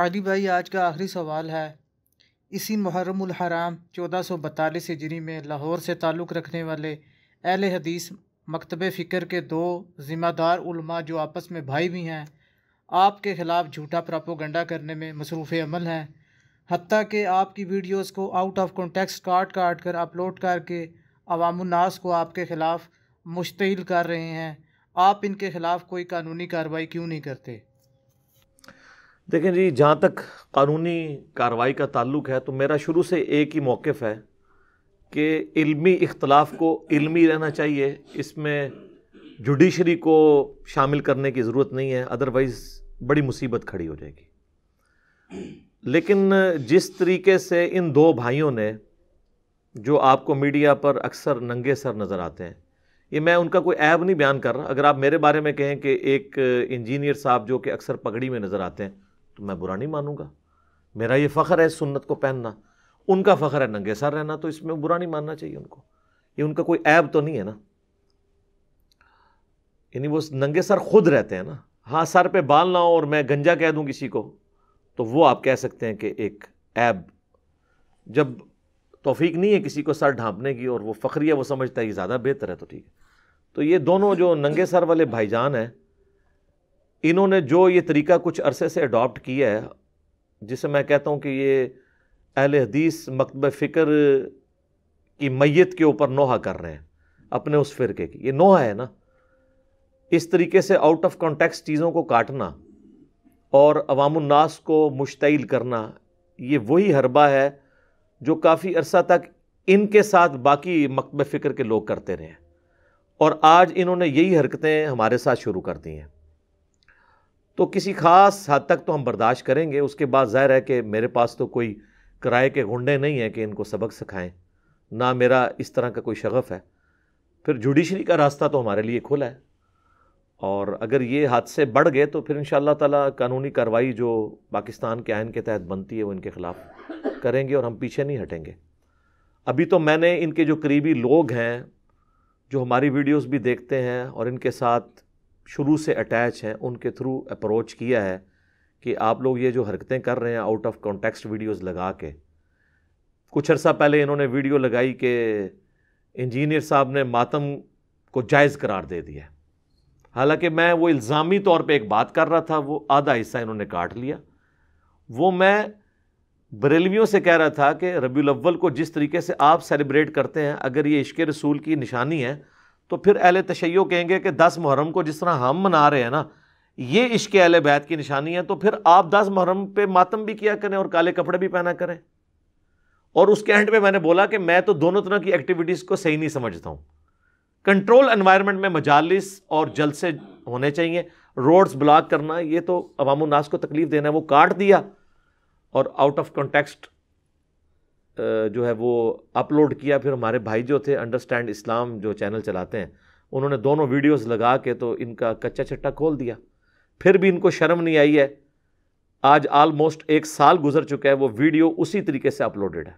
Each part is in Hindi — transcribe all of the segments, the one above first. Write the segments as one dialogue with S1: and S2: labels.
S1: आदि भाई आज का आखिरी सवाल है इसी मुहर्रम हराम चौदह सौ बतालीस हिजरी में लाहौर से ताल्लुक़ रखने वाले अहल हदीस मकतब फ़िक्र के दो ज़िम्मेदार उलमा जो आपस में भाई भी हैं आपके ख़िलाफ़ झूठा प्रापोगंडा करने में मसरूफ़ अमल हैं हती कि आपकी वीडियोस को आउट ऑफ कॉन्टेक्स काट काट कर अपलोड करके अवामनास को आपके ख़िलाफ़ मुश्तिल कर रहे हैं आप इनके ख़िलाफ़ कोई कानूनी कार्रवाई क्यों नहीं करते देखें जी जहाँ तक कानूनी कार्रवाई का ताल्लुक है तो मेरा शुरू से एक ही मौक़ है कि इल्मी इख्तलाफ को इल्मी रहना चाहिए इसमें जुडिशरी को शामिल करने की ज़रूरत नहीं है अदरवाइज़ बड़ी मुसीबत खड़ी हो जाएगी लेकिन जिस तरीके से इन दो भाइयों ने जो आपको मीडिया पर अक्सर नंगे सर नज़र आते हैं ये मैं उनका कोई ऐब नहीं बयान कर रहा अगर आप मेरे बारे में कहें कि एक इंजीनियर साहब जो कि अक्सर पगड़ी में नज़र आते हैं तो मैं बुरा नहीं मानूंगा मेरा ये फ़ख्र है सुन्नत को पहनना उनका फ़ख्र है नंगे सर रहना तो इसमें बुरा नहीं मानना चाहिए उनको ये उनका कोई ऐब तो नहीं है ना यानी वो नंगे सर खुद रहते हैं ना हाँ सर पे बाल ना हो और मैं गंजा कह दूँ किसी को तो वो आप कह सकते हैं कि एक ऐब जब तोफीक नहीं है किसी को सर ढांपने की और वो है वो समझता है कि ज़्यादा बेहतर है तो ठीक है तो ये दोनों जो नंगे सर वाले भाईजान हैं इन्होंने जो ये तरीका कुछ अरसे से अडॉप्ट किया है जिसे मैं कहता हूँ कि ये अहल हदीस मकतब फ़िक्र की मैत के ऊपर नोहा कर रहे हैं अपने उस फ़िरके की ये नोहा है ना इस तरीके से आउट ऑफ कॉन्टेक्स चीज़ों को काटना और अवामनास को मुश्तिल करना ये वही हरबा है जो काफ़ी अरसा तक इनके साथ बाकी मकतब फ़िक्र के लोग करते रहे और आज इन्होंने यही हरकतें हमारे साथ शुरू कर दी हैं तो किसी खास हद तक तो हम बर्दाश्त करेंगे उसके बाद ज़ाहिर है कि मेरे पास तो कोई किराए के गुंडे नहीं हैं कि इनको सबक सिखाएं ना मेरा इस तरह का कोई शगफ़ है फिर जुडिशरी का रास्ता तो हमारे लिए खुला है और अगर ये हादसे बढ़ गए तो फिर इन ताला कानूनी कार्रवाई जो पाकिस्तान के आयन के तहत बनती है वो इनके ख़िलाफ़ करेंगे और हम पीछे नहीं हटेंगे अभी तो मैंने इनके जो करीबी लोग हैं जो हमारी वीडियोस भी देखते हैं और इनके साथ शुरू से अटैच हैं उनके थ्रू अप्रोच किया है कि आप लोग ये जो हरकतें कर रहे हैं आउट ऑफ कॉन्टेक्स्ट वीडियोस लगा के कुछ अर्सा पहले इन्होंने वीडियो लगाई कि इंजीनियर साहब ने मातम को जायज़ करार दे दिया हालांकि मैं वो इल्ज़ामी तौर पे एक बात कर रहा था वो आधा हिस्सा इन्होंने काट लिया वो मैं बरेलवियों से कह रहा था कि रबी अव्वल को जिस तरीके से आप सेलिब्रेट करते हैं अगर ये इश्क रसूल की निशानी है तो फिर अहल तशैयो कहेंगे कि दस मुहर्रम को जिस तरह हम मना रहे हैं ना ये इश्क अहल बैत की निशानी है तो फिर आप दस मुहर्रम पे मातम भी किया करें और काले कपड़े भी पहना करें और उसके एंड पे मैंने बोला कि मैं तो दोनों तरह की एक्टिविटीज़ को सही नहीं समझता हूँ कंट्रोल एनवायरनमेंट में मजालिस और जलसे होने चाहिए रोड्स ब्लॉक करना ये तो अवाम नास को तकलीफ देना है वो काट दिया और आउट ऑफ कॉन्टेक्स्ट जो है वो अपलोड किया फिर हमारे भाई जो थे अंडरस्टैंड इस्लाम जो चैनल चलाते हैं उन्होंने दोनों वीडियोस लगा के तो इनका कच्चा चट्टा खोल दिया फिर भी इनको शर्म नहीं आई है आज आलमोस्ट एक साल गुजर चुका है वो वीडियो उसी तरीके से अपलोडेड है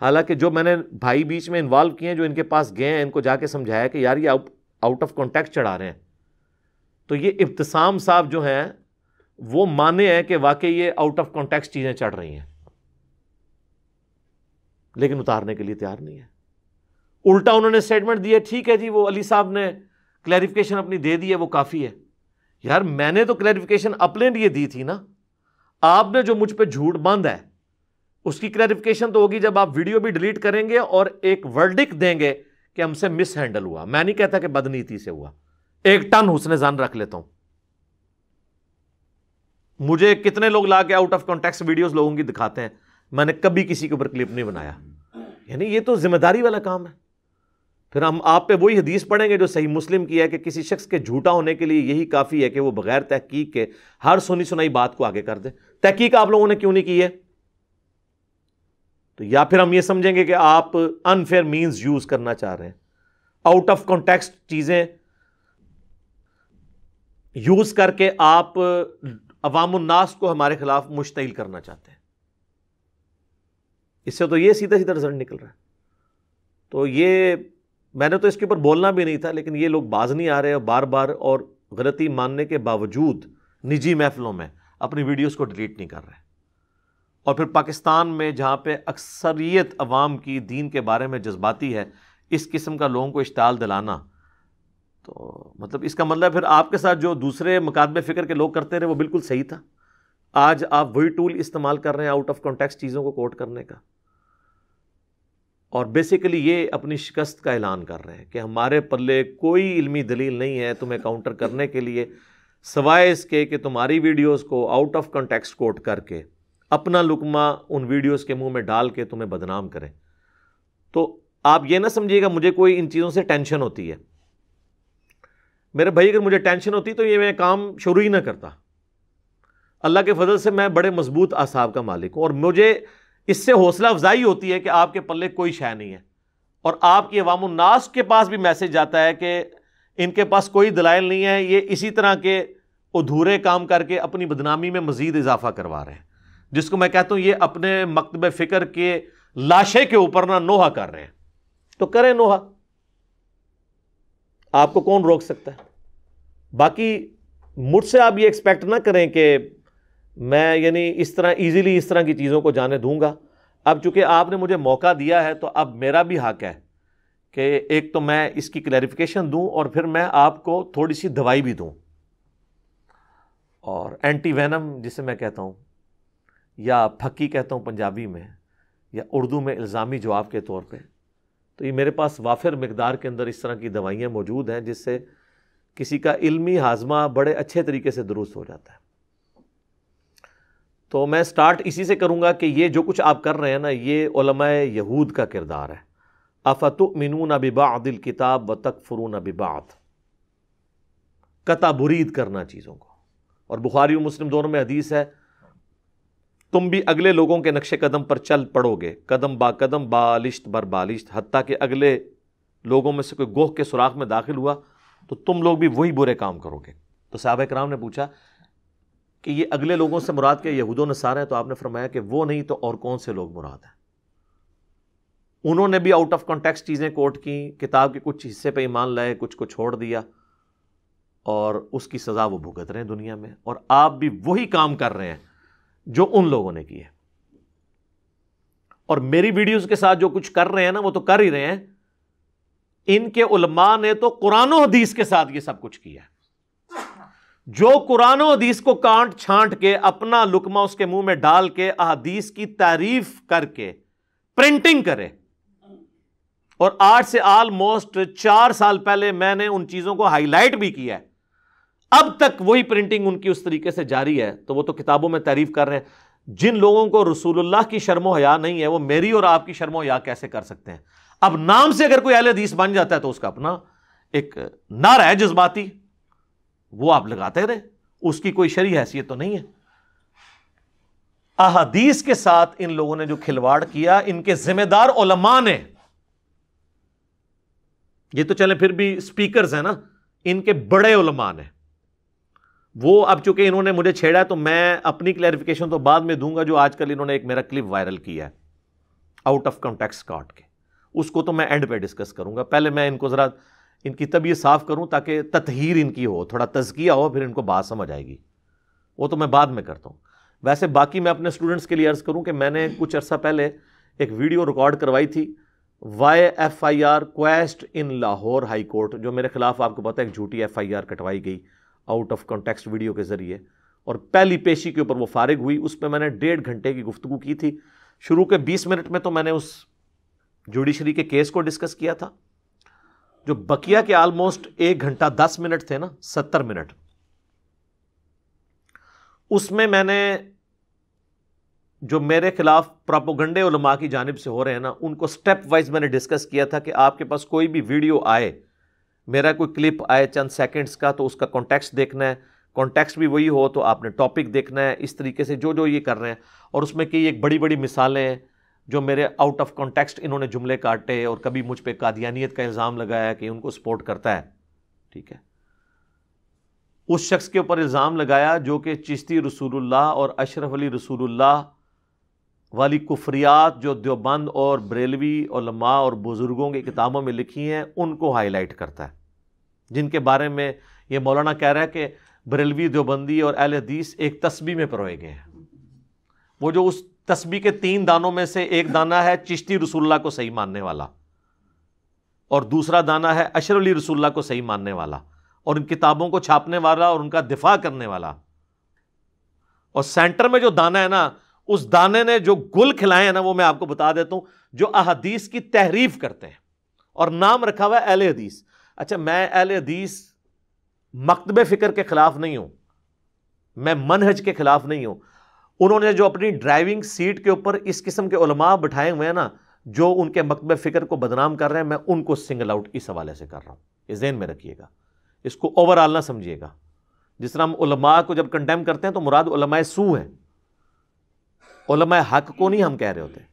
S1: हालांकि जो मैंने भाई बीच में इन्वॉल्व किए हैं जो इनके पास गए हैं इनको जाके समझाया कि यार ये आउट ऑफ कॉन्टैक्ट चढ़ा रहे हैं तो ये इब्तसाम साहब जो हैं वो माने हैं कि वाकई ये आउट ऑफ कॉन्टेक्स्ट चीज़ें चढ़ रही हैं लेकिन उतारने के लिए तैयार नहीं है उल्टा उन्होंने स्टेटमेंट दिया ठीक है जी वो अली साहब ने क्लैरिफिकेशन अपनी दे दी है वो काफ़ी है यार मैंने तो क्लैरिफिकेशन अपने लिए दी थी ना आपने जो मुझ पर झूठ बांधा है उसकी क्लैरिफिकेशन तो होगी जब आप वीडियो भी डिलीट करेंगे और एक वर्डिक देंगे कि हमसे मिस हैंडल हुआ मैं नहीं कहता कि बदनीति से हुआ एक टन उसने जान रख लेता हूं मुझे कितने लोग ला के आउट ऑफ कॉन्टेक्स वीडियोस लोगों की दिखाते हैं मैंने कभी किसी के ऊपर क्लिप नहीं बनाया यानी ये तो जिम्मेदारी वाला काम है फिर हम आप पे वही हदीस पढ़ेंगे जो सही मुस्लिम की है कि किसी शख्स के झूठा होने के लिए यही काफ़ी है कि वो बगैर तहकीक के हर सुनी सुनाई बात को आगे कर दे तहकीक आप लोगों ने क्यों नहीं की है तो या फिर हम ये समझेंगे कि आप अनफेयर मीन्स यूज़ करना चाह रहे हैं आउट ऑफ कॉन्टेक्स्ट चीज़ें यूज़ करके आप अवामनास को हमारे खिलाफ मुश्तिल करना चाहते हैं इससे तो ये सीधा सीधा रिजल्ट निकल रहा है तो ये मैंने तो इसके ऊपर बोलना भी नहीं था लेकिन ये लोग बाज नहीं आ रहे और बार बार और गलती मानने के बावजूद निजी महफलों में अपनी वीडियोज़ को डिलीट नहीं कर रहे और फिर पाकिस्तान में जहाँ पर अक्सरियत अवाम की दीन के बारे में जज्बाती है इस किस्म का लोगों को इश्ताल दिलाना तो मतलब इसका मतलब फिर आपके साथ जो दूसरे मकादमे फ़िक्र के लोग करते रहे वो बिल्कुल सही था आज आप वही टूल इस्तेमाल कर रहे हैं आउट ऑफ कॉन्टेक्स चीज़ों को कोट करने का और बेसिकली ये अपनी शिकस्त का ऐलान कर रहे हैं कि हमारे पल्ले कोई इलमी दलील नहीं है तुम्हें काउंटर करने के लिए सवाए इसके कि तुम्हारी वीडियोस को आउट ऑफ कॉन्टेक्स कोट करके अपना लुकमा उन वीडियोस के मुंह में डाल के तुम्हें बदनाम करें तो आप ये ना समझिएगा मुझे कोई इन चीज़ों से टेंशन होती है मेरे भाई अगर मुझे टेंशन होती तो ये मैं काम शुरू ही ना करता अल्लाह के फजल से मैं बड़े मजबूत असाब का मालिक हूँ और मुझे इससे हौसला अफजाई होती है कि आपके पल्ले कोई शय नहीं है और आपकी अवामनास के पास भी मैसेज जाता है कि इनके पास कोई दलाइल नहीं है ये इसी तरह के अधूरे काम करके अपनी बदनामी में मज़ीद इजाफा करवा रहे हैं जिसको मैं कहता हूँ ये अपने मकतब फ़िक्र के लाशे के ऊपर ना नोहा कर रहे हैं तो करें नोहा आपको कौन रोक सकता है बाकी मुझसे आप ये एक्सपेक्ट ना करें कि मैं यानी इस तरह इजीली इस तरह की चीज़ों को जाने दूंगा अब चूंकि आपने मुझे मौका दिया है तो अब मेरा भी हक है कि एक तो मैं इसकी क्लैरिफिकेशन दूं और फिर मैं आपको थोड़ी सी दवाई भी दूं और एंटी वैनम जिसे मैं कहता हूं या फक्की कहता हूं पंजाबी में या उर्दू में इल्ज़ामी जवाब के तौर पर तो ये मेरे पास वाफिर मकदार के अंदर इस तरह की दवाइयाँ मौजूद हैं जिससे किसी का इल्मी हाजमा बड़े अच्छे तरीके से दुरुस्त हो जाता है तो मैं स्टार्ट इसी से करूँगा कि ये जो कुछ आप कर रहे हैं ना ये यहूद का किरदार है अफतु मिनून अबिबादिल किताब व तकफरून अबिबाद कता बुरीद करना चीज़ों को और बुखारी मुस्लिम दोनों में हदीस है तुम भी अगले लोगों के नक्शे कदम पर चल पड़ोगे कदम बा कदम बालिश्त बर बालिश्त हती के अगले लोगों में से कोई गोह के सुराख में दाखिल हुआ तो तुम लोग भी वही बुरे काम करोगे तो साहब कराम ने पूछा कि ये अगले लोगों से मुराद के यहूदो ने हैं तो आपने फरमाया कि वो नहीं तो और कौन से लोग मुराद हैं उन्होंने भी आउट ऑफ कॉन्टेक्स चीज़ें कोट की किताब के कुछ हिस्से पर ईमान लाए कुछ को छोड़ दिया और उसकी सज़ा वो भुगत रहे हैं दुनिया में और आप भी वही काम कर रहे हैं जो उन लोगों ने की है और मेरी वीडियोस के साथ जो कुछ कर रहे हैं ना वो तो कर ही रहे हैं इनके उलमा ने तो कुरान हदीस के साथ ये सब कुछ किया जो कुरान हदीस को कांट छांट के अपना लुकमा उसके मुंह में डाल के अहदीस की तारीफ करके प्रिंटिंग करे और आज से ऑलमोस्ट चार साल पहले मैंने उन चीजों को हाईलाइट भी किया है अब तक वही प्रिंटिंग उनकी उस तरीके से जारी है तो वो तो किताबों में तारीफ कर रहे हैं जिन लोगों को रसूलुल्लाह की शर्म हया नहीं है वो मेरी और आपकी शर्म हया कैसे कर सकते हैं अब नाम से अगर कोई अहल हदीस बन जाता है तो उसका अपना एक नारा है जज्बाती वो आप लगाते रहे उसकी कोई शरी हैसियत तो नहीं है अहदीस के साथ इन लोगों ने जो खिलवाड़ किया इनके जिम्मेदार ओलमा ने ये तो चले फिर भी स्पीकर्स हैं ना इनके बड़े ओलमा ने वो अब चूंकि इन्होंने मुझे छेड़ा तो मैं अपनी क्लैरिफिकेशन तो बाद में दूंगा जो आजकल इन्होंने एक मेरा क्लिप वायरल किया है आउट ऑफ कॉन्टेक्स काट के उसको तो मैं एंड पे डिस्कस करूंगा पहले मैं इनको ज़रा इनकी तबीयत साफ़ करूं ताकि तथहीर इनकी हो थोड़ा तजकिया हो फिर इनको बात समझ आएगी वो तो मैं बाद में करता हूँ वैसे बाकी मैं अपने स्टूडेंट्स के लिए अर्ज़ करूँ कि मैंने कुछ अर्सा पहले एक वीडियो रिकॉर्ड करवाई थी Y F I R quest in Lahore high court जो मेरे खिलाफ आपको पता है एक झूठी एफ आई आर कटवाई गई आउट ऑफ कॉन्टेक्स्ट वीडियो के ज़रिए और पहली पेशी के ऊपर वो फारिग हुई उस पर मैंने डेढ़ घंटे की गुफ्तु की थी शुरू के बीस मिनट में तो मैंने उस जुडिशरी के केस को डिस्कस किया था जो बकिया के आलमोस्ट एक घंटा दस मिनट थे ना सत्तर मिनट उसमें मैंने जो मेरे खिलाफ प्रापोगंडे उलमा की जानब से हो रहे हैं ना उनको स्टेप वाइज मैंने डिस्कस किया था कि आपके पास कोई भी वीडियो आए मेरा कोई क्लिप आए चंद सेकंड्स का तो उसका कॉन्टेक्स्ट देखना है कॉन्टेक्स्ट भी वही हो तो आपने टॉपिक देखना है इस तरीके से जो जो ये कर रहे हैं और उसमें कई एक बड़ी बड़ी मिसालें हैं जो मेरे आउट ऑफ कॉन्टेक्स्ट इन्होंने जुमले काटे और कभी मुझ पर कादियानियत का इल्ज़ाम लगाया कि उनको सपोर्ट करता है ठीक है उस शख्स के ऊपर इल्ज़ाम लगाया जो कि चिश्ती रसूलुल्लाह और अशरफ अली रसूलुल्लाह वाली कुफरियात जो देवबंद और बरेलवी लमा और बुज़ुर्गों की किताबों में लिखी हैं उनको हाईलाइट करता है जिनके बारे में ये मौलाना कह रहा है कि बरेलवी देवबंदी और अहल हदीस एक तस्बी में परोए गए हैं वो जो उस तस्बी के तीन दानों में से एक दाना है चिश्ती रसुल्ला को सही मानने वाला और दूसरा दाना है अशर अली रसुल्ला को सही मानने वाला और उन किताबों को छापने वाला और उनका दिफा करने वाला और सेंटर में जो दाना है ना उस दाने ने जो गुल खिलाए हैं ना वो मैं आपको बता देता हूँ जो अहदीस की तहरीफ करते हैं और नाम रखा हुआ है अहल हदीस अच्छा मैं अहल हदीस मकतब फ़िक्र के ख़िलाफ़ नहीं हूं मैं मनहज के ख़िलाफ़ नहीं हूं उन्होंने जो अपनी ड्राइविंग सीट के ऊपर इस किस्म के उलमा बिठाए हुए हैं ना जो उनके मकतब फ़िक्र को बदनाम कर रहे हैं मैं उनको सिंगल आउट इस हवाले से कर रहा हूं ये जहन में रखिएगा इसको ओवरऑल ना समझिएगा जिस तरह हम उलमा को जब कंटेम करते हैं तो मुराद उलमाए सू हैं ओलमा हक को नहीं हम कह रहे होते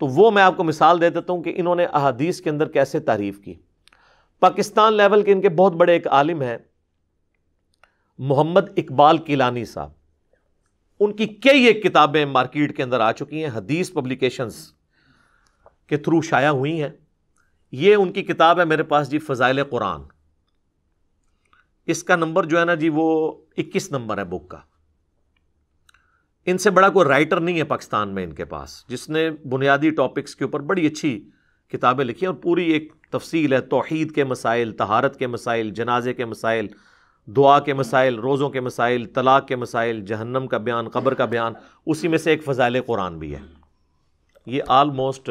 S1: तो वो मैं आपको मिसाल दे देता हूँ कि इन्होंने अहादीस के अंदर कैसे तारीफ़ की पाकिस्तान लेवल के इनके बहुत बड़े एक आलिम हैं मोहम्मद इकबाल किलानी साहब उनकी कई एक किताबें मार्केट के अंदर आ चुकी हैं हदीस पब्लिकेशंस के थ्रू शाया हुई हैं ये उनकी किताब है मेरे पास जी फ़जाइल कुरान इसका नंबर जो है ना जी वो इक्कीस नंबर है बुक का इनसे बड़ा कोई राइटर नहीं है पाकिस्तान में इनके पास जिसने बुनियादी टॉपिक्स के ऊपर बड़ी अच्छी किताबें लिखी और पूरी एक तफसील है तोहद के मसाइल तहारत के मसाइल जनाजे के मसाइल दुआ के मसाइल रोज़ों के मसाइल तलाक़ के मसाइल जहन्नम का बयान कब्र का बयान उसी में से एक फ़जाइल कुरान भी है ये आलमोस्ट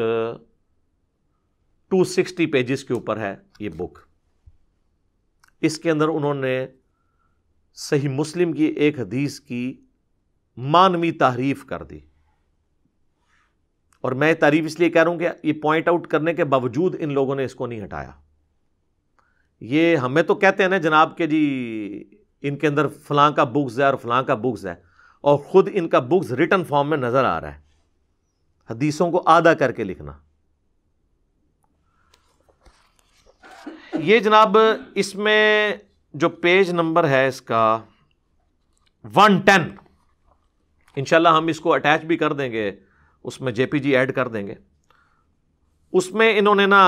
S1: टू सिक्सटी पेजस के ऊपर है ये बुक इसके अंदर उन्होंने सही मुस्लिम की एक हदीस की मानवी तारीफ कर दी और मैं तारीफ इसलिए कह रहा हूं कि ये पॉइंट आउट करने के बावजूद इन लोगों ने इसको नहीं हटाया ये हमें तो कहते हैं ना जनाब के जी इनके अंदर फलां का बुक्स है और फलां का बुक्स है और ख़ुद इनका बुक्स रिटर्न फॉर्म में नज़र आ रहा है हदीसों को आधा करके लिखना ये जनाब इसमें जो पेज नंबर है इसका वन टेन इन हम इसको अटैच भी कर देंगे उसमें जे पी जी ऐड कर देंगे उसमें इन्होंने ना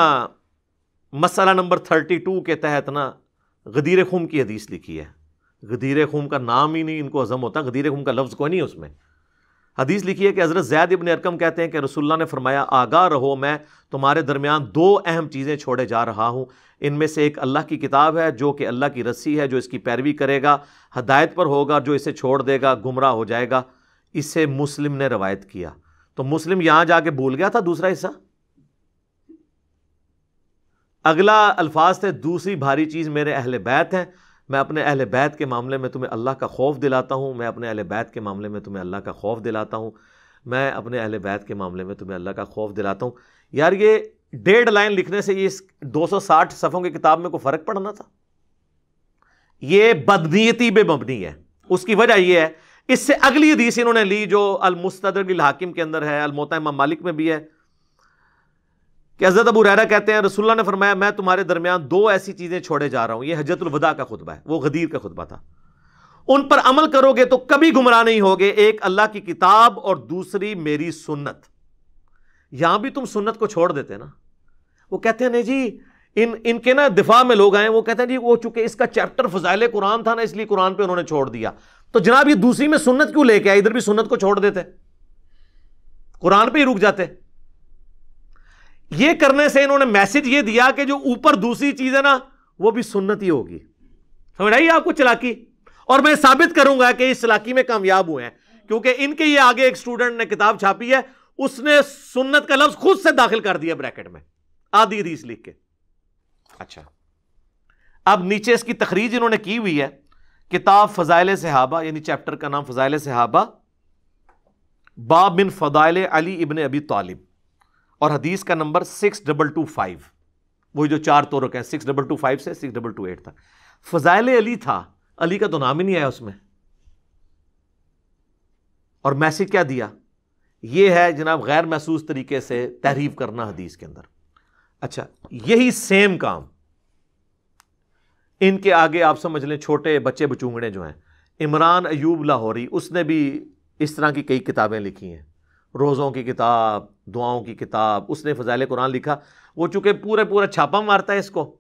S1: मसला नंबर थर्टी टू के तहत ना गदीर खुम की हदीस लिखी है गदीर खुम का नाम ही नहीं इनको हज़म होता गदीर खुम का लफ्ज़ कोई नहीं उसमें हदीस लिखी है कि हज़रत जैद इबन अरकम कहते हैं कि रसुल्ला ने फरमाया आगा रहो मैं तुम्हारे दरमियान दो अहम चीज़ें छोड़े जा रहा हूँ इनमें से एक अल्लाह की किताब है जो कि अल्लाह की रस्सी है जो इसकी पैरवी करेगा हदायत पर होगा जो इसे छोड़ देगा गुमराह हो जाएगा इसे मुस्लिम ने रवायत किया तो मुस्लिम यहां जाके भूल गया था दूसरा हिस्सा अगला अल्फाज थे दूसरी भारी चीज़ मेरे अहल बैत है मैं अपने अहल बैत के मामले में तुम्हें अल्लाह का खौफ दिलाता हूं मैं अपने अहल बैत के मामले में तुम्हें अल्लाह का खौफ दिलाता हूं मैं अपने अहल बैत के मामले में तुम्हें अल्लाह का खौफ दिलाता हूं यार ये डेढ़ लाइन लिखने से दो सौ साठ सफ़ों की किताब में कोई फ़र्क पड़ना था यह बदनीयती पे है उसकी वजह यह है इससे अगली हदीस इन्होंने ली जो अलमुस्तदर हाकिम के अंदर है अलमोतम मालिक में भी है कि हज़रत अबू रहरा कहते हैं रसुल्ला ने फरमाया मैं तुम्हारे दरमियान दो ऐसी चीज़ें छोड़े जा रहा हूँ ये हजरतुलवदा का खुतबा है वो गदीर का खुतबा था उन पर अमल करोगे तो कभी गुमराह नहीं हो गए एक अल्लाह की किताब और दूसरी मेरी सुन्नत यहां भी तुम सुन्नत को छोड़ देते ना वो कहते हैं नहीं जी इन इनके ना दिफा में लोग आए वो कहते हैं जी वो चूंकि इसका चैप्टर फजाइल कुरान था ना इसलिए कुरान पे उन्होंने छोड़ दिया तो जनाब ये दूसरी में सुन्नत क्यों लेके आए इधर भी सुन्नत को छोड़ देते कुरान पे ही रुक जाते ये करने से इन्होंने मैसेज ये दिया कि जो ऊपर दूसरी चीज है ना वो भी सुन्नत ही होगी समझ आई आपको चलाकी और मैं साबित करूंगा कि इस चलाकी में कामयाब हुए हैं क्योंकि इनके ये आगे एक स्टूडेंट ने किताब छापी है उसने सुन्नत का लफ्ज खुद से दाखिल कर दिया ब्रैकेट में आधी हदीस लिख के अच्छा अब नीचे इसकी तखरीज इन्होंने की हुई है किताब फ़ज़ाइल सहाबा यानी चैप्टर का नाम फ़ज़ाइल सहाबा बा बिन फ़दाइल अली इबन अबी तालिब और हदीस का number six double two five वही जो चार तो है सिक्स डबल टू फाइव से सिक्स डबल टू एट तक फ़ज़ाइल अली था अली का तो नाम ही नहीं आया उसमें और मैसेज क्या दिया ये है जनाब गैर महसूस तरीके से तहरीफ करना हदीस के अंदर अच्छा यही सेम काम इनके आगे आप समझ लें छोटे बच्चे बचूंगड़े जो हैं इमरान अयूब लाहौरी उसने भी इस तरह की कई किताबें लिखी हैं रोज़ों की किताब दुआओं की किताब उसने फ़जाइल कुरान लिखा वो चूँकि पूरे पूरा छापा मारता है इसको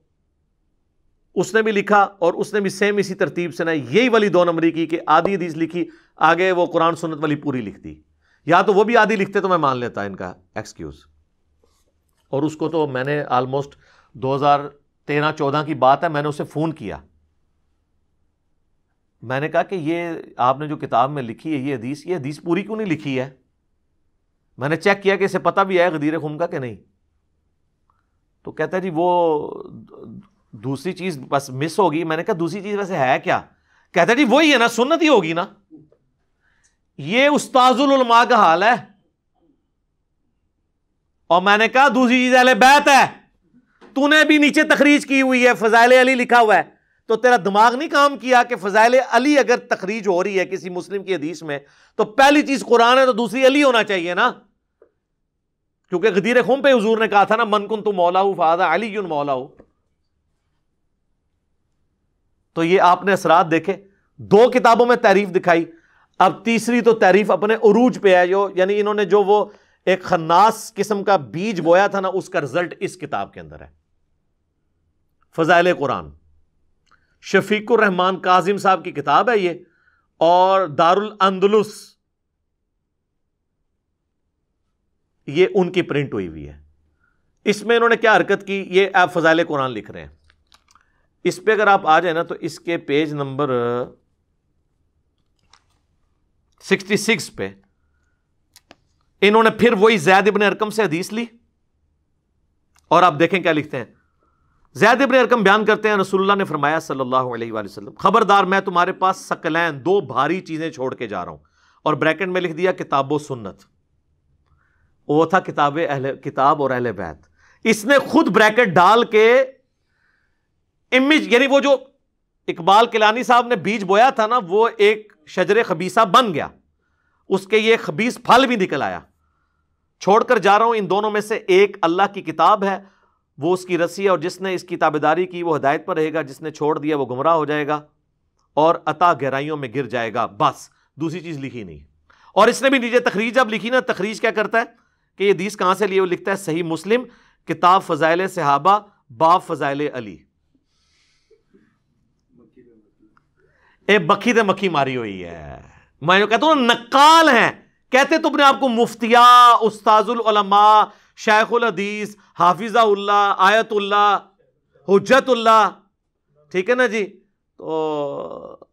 S1: उसने भी लिखा और उसने भी सेम इसी तरतीब से ना यही वाली दो नंबरी की कि आधी अधीज लिखी आगे वो कुरान सुनत वाली पूरी लिख दी या तो वो भी आधी लिखते तो मैं मान लेता इनका एक्सक्यूज़ और उसको तो मैंने आलमोस्ट 2000 तेरह चौदह की बात है मैंने उसे फ़ोन किया मैंने कहा कि ये आपने जो किताब में लिखी है ये हदीस ये हदीस पूरी क्यों नहीं लिखी है मैंने चेक किया कि इसे पता भी है गदीर खुम का कि नहीं तो कहता जी वो दूसरी चीज़ बस मिस होगी मैंने कहा दूसरी चीज़ वैसे है क्या कहता जी वही है ना सुन्नत ही होगी ना ये उस्ताजुलमा का हाल है और मैंने कहा दूसरी चीज़ अहले बैत है तूने भी नीचे तखरीज की हुई है फजाइल अली लिखा हुआ है तो तेरा दिमाग नहीं काम किया कि फजाइल अली अगर तखरीज हो रही है किसी मुस्लिम की हदीस में तो पहली चीज कुरान है तो दूसरी अली होना चाहिए ना क्योंकि गदीर खुम पे हजूर ने कहा था ना मनकुन तो मौलाऊ फादा अली यून मौलाऊ तो ये आपने असरात देखे दो किताबों में तारीफ दिखाई अब तीसरी तो तारीफ अपने अरूज पे है जो यानी इन्होंने जो वो एक खन्नास किस्म का बीज बोया था ना उसका रिजल्ट इस किताब के अंदर है फ़ज़ाइल कुरान शफीकुर रहमान काजिम साहब की किताब है ये और दारुल अंदलुस ये उनकी प्रिंट हुई हुई है इसमें इन्होंने क्या हरकत की ये आप फ़जाइल कुरान लिख रहे हैं इस पर अगर आप आ जाए ना तो इसके पेज नंबर सिक्सटी सिक्स पे इन्होंने फिर वही ज्यादा अपने अरकम से हदीस ली और आप देखें क्या लिखते हैं जैद इबन अरकम बयान करते हैं रसुल्ला ने फरमाया सल्लल्लाहु अलैहि वसल्लम खबरदार मैं तुम्हारे पास सकलैन दो भारी चीज़ें छोड़ के जा रहा हूं और ब्रैकेट में लिख दिया किताब व सुन्नत वो था किताब अहले किताब और अहल बैत इसने खुद ब्रैकेट डाल के इमिज यानी वो जो इकबाल किलानी साहब ने बीज बोया था ना वो एक शजर खबीसा बन गया उसके ये खबीस फल भी निकल आया छोड़कर जा रहा हूं इन दोनों में से एक अल्लाह की किताब है वो उसकी रस्सी है और जिसने इसकी ताबेदारी की वो हिदायत पर रहेगा जिसने छोड़ दिया वो गुमराह हो जाएगा और अता गहराइयों में गिर जाएगा बस दूसरी चीज़ लिखी नहीं और इसने भी नीचे तखरीज जब लिखी ना तखरीज क्या करता है कि ये दीस कहां से लिए वो लिखता है सही मुस्लिम किताब फ़जाइल सहाबा बा फ़जाइल अली ए बखी दे मक्खी मारी हुई है मैं जो कहता हूँ नक्काल है कहते तुमने आपको मुफ्तिया उस्ताजुलमा शायखुल हदीस हाफिज़ाउल्ला आयतुल्ला हजतुल्ला ठीक है ना जी तो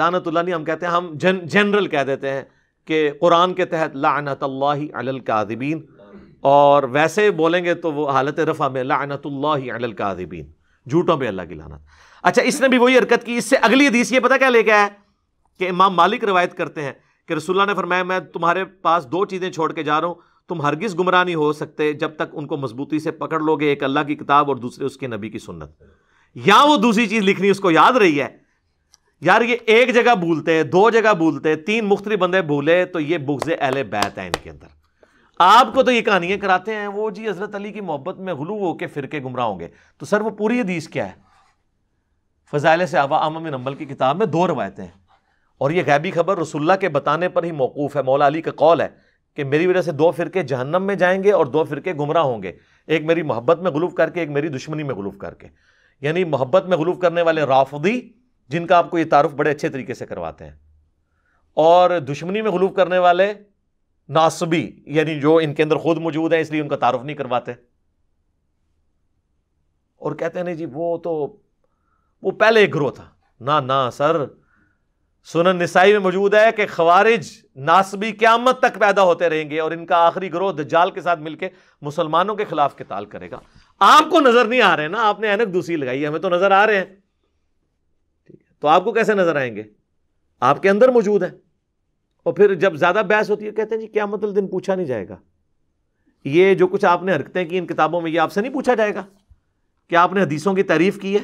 S1: लानतुल्ला नहीं हम कहते हैं हम जन जनरल कह देते हैं कि कुरान के तहत लानतल्लाकादिबीन और वैसे बोलेंगे तो वो हालत रफ़ा में लानतल्लाकादिबीन झूठों पर अल्लाह की लानत अच्छा इसने भी वही हरकत की इससे अगली हदीस ये पता क्या लेके आया कि इमाम मालिक रवायत करते हैं कि रसुल्ला ने फरमाया मैं तुम्हारे पास दो चीज़ें छोड़ के जा रहा हूँ तुम हरगिज़ गुमराह नहीं हो सकते जब तक उनको मजबूती से पकड़ लोगे एक अल्लाह की किताब और दूसरे उसके नबी की सुन्नत या वो दूसरी चीज़ लिखनी उसको याद रही है यार ये एक जगह भूलते हैं दो जगह भूलते हैं तीन मुख्तलि बंदे भूले तो ये बुग्ज एल बैत है इनके अंदर आपको तो ये कहानियां कराते हैं वो जी हजरत अली की मोहब्बत में हलू फिर के गुमराह होंगे तो सर वो पूरी हदीस क्या है फ़जाइल से आवा आमा में की किताब में दो रवायतें हैं और यह गैबी खबर रसुल्ला के बताने पर ही मौकूफ़ है मौला अली का कौल है कि मेरी वजह से दो फिरके जहन्नम में जाएंगे और दो फिरके गुमराह होंगे एक मेरी मोहब्बत में गलूफ करके एक मेरी दुश्मनी में गलूफ करके यानी मोहब्बत में गलूफ करने वाले राफदी जिनका आपको ये तारुफ बड़े अच्छे तरीके से करवाते हैं और दुश्मनी में गलूफ करने वाले नासबी यानी जो इनके अंदर खुद मौजूद है इसलिए उनका तारुफ नहीं करवाते और कहते हैं नहीं जी वो तो वो पहले एक ग्रोह था ना ना सर सुनन नसाई में मौजूद है कि खवारिज नासबी क्यामत तक पैदा होते रहेंगे और इनका आखिरी ग्रोह दज्जाल के साथ मिलकर मुसलमानों के खिलाफ किताल करेगा आपको नजर नहीं आ रहे ना आपने एनक दूसरी लगाई है हमें तो नजर आ रहे हैं ठीक है तो आपको कैसे नजर आएंगे आपके अंदर मौजूद है और फिर जब ज्यादा बहस होती है कहते हैं जी क्या मतलब दिन पूछा नहीं जाएगा ये जो कुछ आपने हरकतें की इन किताबों में ये आपसे नहीं पूछा जाएगा क्या आपने हदीसों की तारीफ की है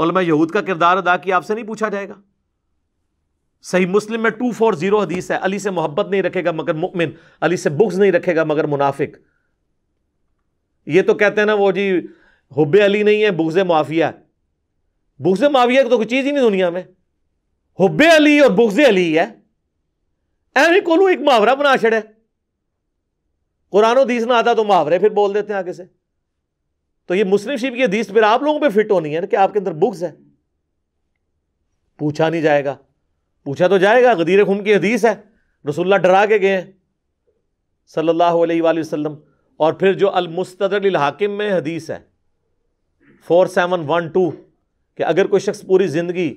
S1: और मैं यहूद का किरदार अदा किया आपसे नहीं पूछा जाएगा सही मुस्लिम में टू फोर जीरो हदीस है अली से मोहब्बत नहीं रखेगा मगर मुमिन अली से बुक्स नहीं रखेगा मगर मुनाफिक ये तो कहते हैं ना वो जी हुब अली नहीं है बुग्ज माफिया बुग्ज माफिया तो कोई चीज़ ही नहीं दुनिया में हुब अली और बुग्ज अली है एवं कोलू एक मुहावरा बना छड़े कुरान दीस ना आता तो मुहावरे फिर बोल देते हैं आगे से तो ये मुस्लिम शिप की हदीस फिर आप लोगों पर फिट होनी है कि आपके अंदर बुग्स है पूछा नहीं जाएगा पूछा तो जाएगा गदीर खुम की हदीस है रसुल्ला डरा के गए सल्लल्लाहु अलैहि वसल्लम और फिर जो अलमुस्तदर हाकिम में हदीस है फोर सेवन वन टू कि अगर कोई शख्स पूरी ज़िंदगी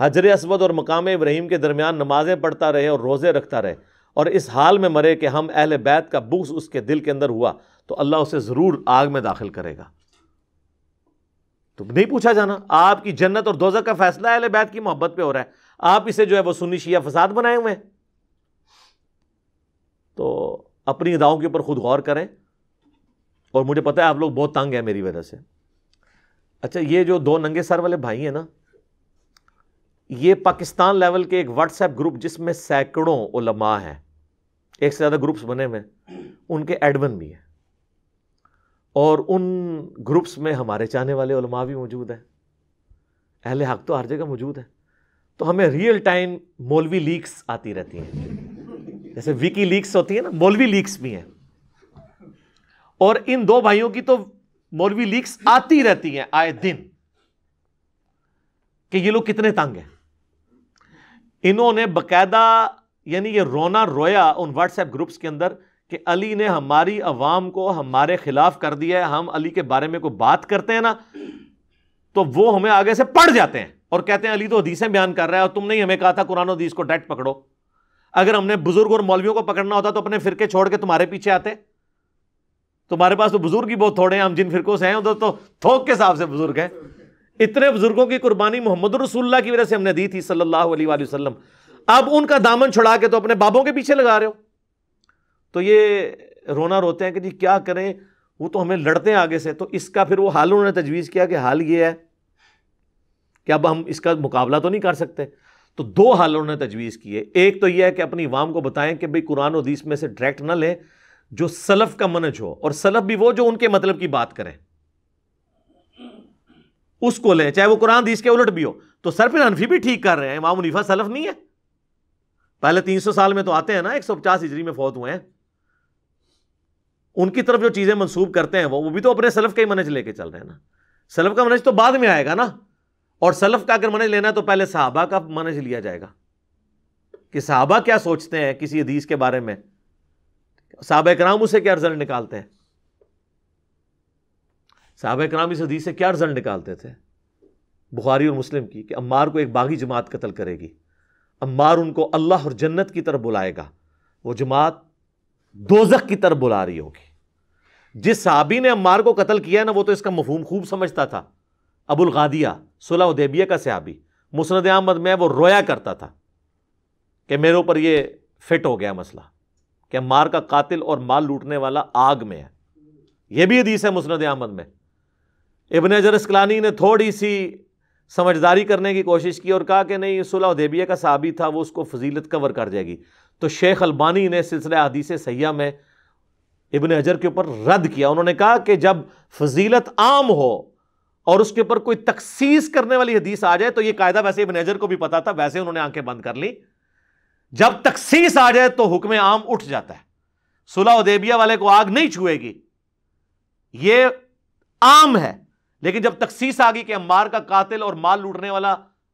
S1: हजर असवद और मकाम इब्राहिम के दरमियान नमाज़ें पढ़ता रहे और रोज़े रखता रहे और इस हाल में मरे कि हम अहल बैत का बुक्स उसके दिल के अंदर हुआ तो अल्लाह उसे ज़रूर आग में दाखिल करेगा तो नहीं पूछा जाना आपकी जन्नत और दोजा का फैसला अहल बैत की मोहब्बत पे हो रहा है आप इसे जो है वो सुन्नी शिया फसाद बनाए हुए हैं तो अपनी अदाओं के ऊपर खुद गौर करें और मुझे पता है आप लोग बहुत तंग है मेरी वजह से अच्छा ये जो दो नंगे सर वाले भाई हैं ना ये पाकिस्तान लेवल के एक व्हाट्सएप ग्रुप जिसमें सैकड़ों उलमा हैं एक से ज़्यादा ग्रुप्स बने हुए उनके एडवन भी हैं और उन ग्रुप्स में हमारे चाहने वाले उलमा भी मौजूद हैं अहले हक तो हर जगह मौजूद है तो हमें रियल टाइम मौलवी लीक्स आती रहती हैं जैसे विकी लीक्स होती है ना मौलवी लीक्स भी हैं और इन दो भाइयों की तो मौलवी लीक्स आती रहती हैं आए दिन कि ये लोग कितने तंग हैं इन्होंने बकायदा यानी ये रोना रोया उन व्हाट्सएप ग्रुप्स के अंदर कि अली ने हमारी आवाम को हमारे खिलाफ कर दिया है हम अली के बारे में कोई बात करते हैं ना तो वो हमें आगे से पड़ जाते हैं और कहते हैं अली तो हदीसें बयान कर रहा है और तुमने ही हमें कहा था कुरान हदीस को डैट पकड़ो अगर हमने बुजुर्ग और मौलवियों को पकड़ना होता तो अपने फिरके छोड़ के तुम्हारे पीछे आते तुम्हारे पास तो बुजुर्ग ही बहुत थोड़े हैं हम जिन फिरकों से हैं उधर तो थोक के हिसाब से बुजुर्ग हैं इतने बुजुर्गों की कुर्बानी मोहम्मद रसुल्ला की वजह से हमने दी थी सल्लल्लाहु अलैहि वसल्लम अब उनका दामन छुड़ा के तो अपने बाबों के पीछे लगा रहे हो तो ये रोना रोते हैं कि जी क्या करें वो तो हमें लड़ते हैं आगे से तो इसका फिर वो हाल उन्होंने तजवीज़ किया कि हाल ये है कि अब हम इसका मुकाबला तो नहीं कर सकते तो दो हाल उन्होंने तजवीज़ किए एक तो यह है कि अपनी वाम को बताएं कि भाई कुरान उदीस में से डायरेक्ट ना लें जो सलफ का मनज हो और सलफ भी वो जो उनके मतलब की बात करें उसको लें चाहे वो कुरान दीस के उलट भी हो तो सर फिर हनफी भी ठीक कर रहे हैं इमाम मुनीफा सलफ नहीं है पहले 300 साल में तो आते हैं ना 150 सौ पचास हिजरी में फौत हुए हैं उनकी तरफ जो चीज़ें मंसूब करते हैं वो वो भी तो अपने सलफ का ही मनज लेके चल रहे हैं ना सलफ का मनज तो बाद में आएगा ना और सलफ का अगर मनज लेना तो पहले साहबा का मनज लिया जाएगा कि साहबा क्या सोचते हैं किसी अदीज के बारे में साहब कराम उसे क्या रिजल्ट निकालते हैं साहब कराम इस हदीस से क्या रिजल्ट निकालते थे बुखारी और मुस्लिम की कि अम्मार को एक बागी जमात कतल करेगी अम्मार उनको अल्लाह और जन्नत की तरफ बुलाएगा वह जमात दोजक की तरफ बुला रही होगी जिस साहबी ने अम्मार को कतल किया ना वो तो इसका मफहम खूब समझता था अबुल गादिया सुलह उदेबिया का सहाबी मुसनद अहमद में वो रोया करता था कि मेरे ऊपर ये फिट हो गया मसला कि मार का कातिल और माल लूटने वाला आग में है यह भी हदीस है मुसरद अहमद में इबन अजर इसकलानी ने थोड़ी सी समझदारी करने की कोशिश की और कहा कि नहीं सुलह उदेबिया का सहाबी था वो उसको फजीलत कवर कर जाएगी तो शेख अलबानी ने सिलसिला हदीस सयाह में इबन हजर के ऊपर रद्द किया उन्होंने कहा कि जब फजीलत आम हो और उसके ऊपर कोई तखसीस करने वाली हदीस आ जाए तो यह कायदा वैसे मैनेजर को भी पता था वैसे उन्होंने आंखें बंद कर ली जब तकसीस आ जाए तो हुक्म आम उठ जाता है सुलह उदेबिया वाले को आग नहीं छुएगी यह आम है लेकिन जब तखसीस आ गई कि अंबार का कातिल और माल लूटने वाला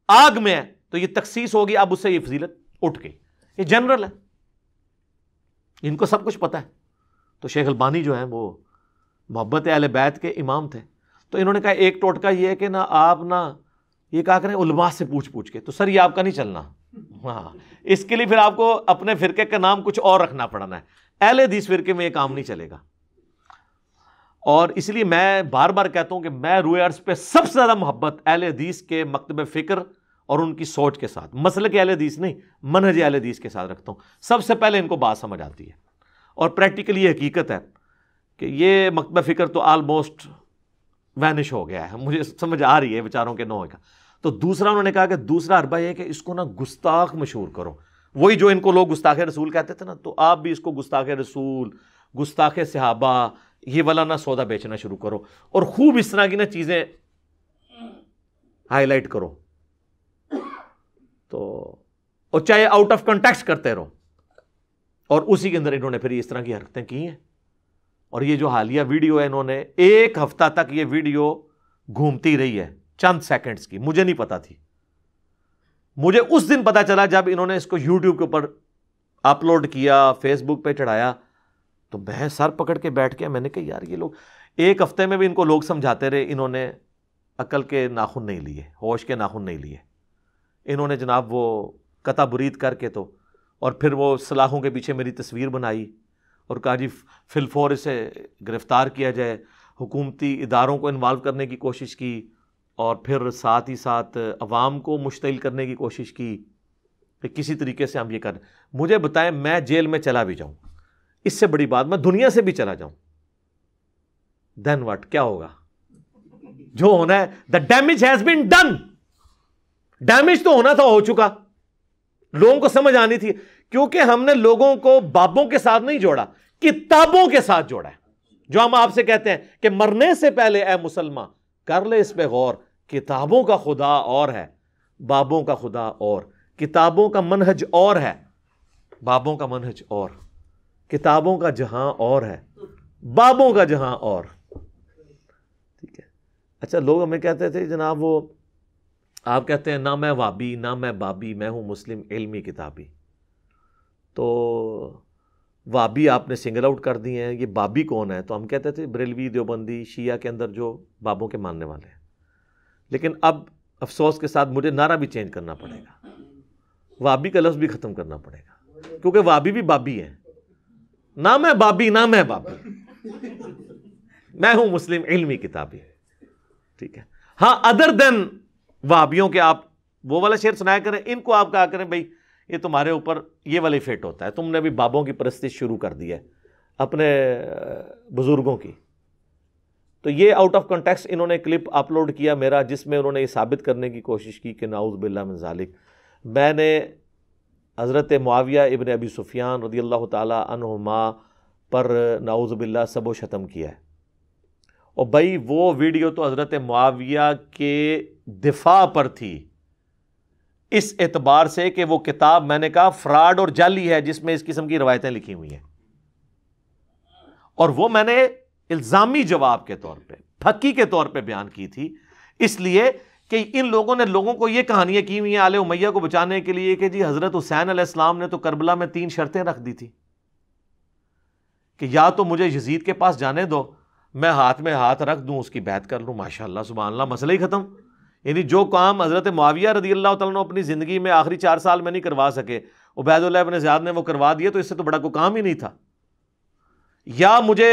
S1: आग में है तो यह तकसीस होगी अब उससे यह फजीलत उठ गई ये जनरल है इनको सब कुछ पता है तो शेख अलबानी जो है वो मोहब्बत अल बैत के इमाम थे तो इन्होंने कहा एक टोटका ये है कि ना आप ना ये कहा करें उलमा से पूछ पूछ के तो सर ये आपका नहीं चलना हाँ इसके लिए फिर आपको अपने फिरके का नाम कुछ और रखना पड़ना है अहले हदीस फिरके में ये काम नहीं चलेगा और इसलिए मैं बार बार कहता हूँ कि मैं रूए अर्ज पे सबसे ज़्यादा मोहब्बत अहल हदीस के मकतब फ़िक्र और उनकी सोच के साथ मसल के अहल हदीस नहीं मनहज अहल हदीस के साथ रखता हूँ सबसे पहले इनको बात समझ आती है और प्रैक्टिकली ये हकीकत है कि ये मकतब फ़िक्र तो आलमोस्ट वैनिश हो गया है मुझे समझ आ रही है बेचारों के नौ का तो दूसरा उन्होंने कहा कि दूसरा अरबा यह कि इसको ना गुस्ताख मशहूर करो वही जो इनको लोग गुस्ताख रसूल कहते थे ना तो आप भी इसको गुस्ताख रसूल गुस्ताख सहाबा ये वाला ना सौदा बेचना शुरू करो और खूब इस तरह की ना चीज़ें हाईलाइट करो तो और चाहे आउट ऑफ कॉन्टेक्ट करते रहो और उसी के अंदर इन्होंने फिर इस तरह की हरकतें की हैं और ये जो हालिया वीडियो है इन्होंने एक हफ्ता तक ये वीडियो घूमती रही है चंद सेकंड्स की मुझे नहीं पता थी मुझे उस दिन पता चला जब इन्होंने इसको यूट्यूब के ऊपर अपलोड किया फेसबुक पे चढ़ाया तो मैं सर पकड़ के बैठ गया मैंने कहा यार ये लोग एक हफ्ते में भी इनको लोग समझाते रहे इन्होंने अकल के नाखून नहीं लिए होश के नाखून नहीं लिए इन्होंने जनाब वो कथा बुरीद करके तो और फिर वो सलाखों के पीछे मेरी तस्वीर बनाई और जी फिलफोर इसे गिरफ़्तार किया जाए हुकूमती इदारों को इन्वाल्व करने की कोशिश की और फिर साथ ही साथ अवाम को मुश्तिल करने की कोशिश की कि किसी तरीके से हम ये करें मुझे बताएं मैं जेल में चला भी जाऊं इससे बड़ी बात मैं दुनिया से भी चला जाऊं देन वट क्या होगा जो होना है the damage has been done damage तो होना था हो चुका लोगों को समझ आनी थी क्योंकि हमने लोगों को बाबों के साथ नहीं जोड़ा किताबों के साथ जोड़ा है जो हम आपसे कहते हैं कि मरने से पहले ए मुसलमान कर ले इस पर गौर किताबों का खुदा और है बाबों का खुदा और किताबों का मनहज और है बाबों का मनहज और किताबों का जहां और है बाबों का जहां और ठीक है अच्छा लोग हमें कहते थे जनाब वो आप कहते हैं ना मैं वाबी ना मैं बाबी मैं हूँ मुस्लिम इल्मी किताबी तो वाबी आपने सिंगल आउट कर दिए हैं ये बाबी कौन है तो हम कहते थे बरेलवी देवबंदी शिया के अंदर जो बाबों के मानने वाले हैं लेकिन अब अफसोस के साथ मुझे नारा भी चेंज करना पड़ेगा वाबी का लफ्ज़ भी ख़त्म करना पड़ेगा क्योंकि वाबी भी बाबी हैं ना मैं बाबी ना मैं बाबी मैं हूँ मुस्लिम इलमी किताबी ठीक है हाँ अदर देन वाबियों के आप वो वाला शेर सुनाया करें इनको आप कहा करें भाई ये तुम्हारे ऊपर ये वाली फेट होता है तुमने अभी बाबों की परस्ती शुरू कर दी है अपने बुज़ुर्गों की तो ये आउट ऑफ कॉन्टेक्स इन्होंने क्लिप अपलोड किया मेरा जिसमें उन्होंने ये साबित करने की कोशिश की कि नाउज़ बिल्ला मजालिक मैंने हज़रत मुआविया इबन अबी सुफियान रदी अल्लाह तहुमा पर नाउज़ बिल्ला सबो शतम किया है और भाई वो वीडियो तो हज़रत मुआविया के दिफा पर थी इस एतबार से कि वह किताब मैंने कहा फ्रॉड और जाली है जिसमें इस किस्म की रवायतें लिखी हुई हैं और वह मैंने इल्ज़ामी जवाब के तौर पर फकी के तौर पर बयान की थी इसलिए कि इन लोगों ने लोगों को यह कहानियां की हुई हैं आल उमैया को बचाने के लिए कि जी हज़रत हुसैन आसलाम ने तो करबला में तीन शर्तें रख दी थी कि या तो मुझे यजीद के पास जाने दो मैं हाथ में हाथ रख दूं उसकी बैत कर लूँ माशा सुबह मसला ही ख़त्म यानी जो काम हज़रत माविया रदी अल्लाह तुम अपनी ज़िंदगी में आखिरी चार साल में नहीं करवा सके उबैदुल्ला इबन ज़ियाद ने वो करवा दिया तो इससे तो बड़ा कोई काम ही नहीं था या मुझे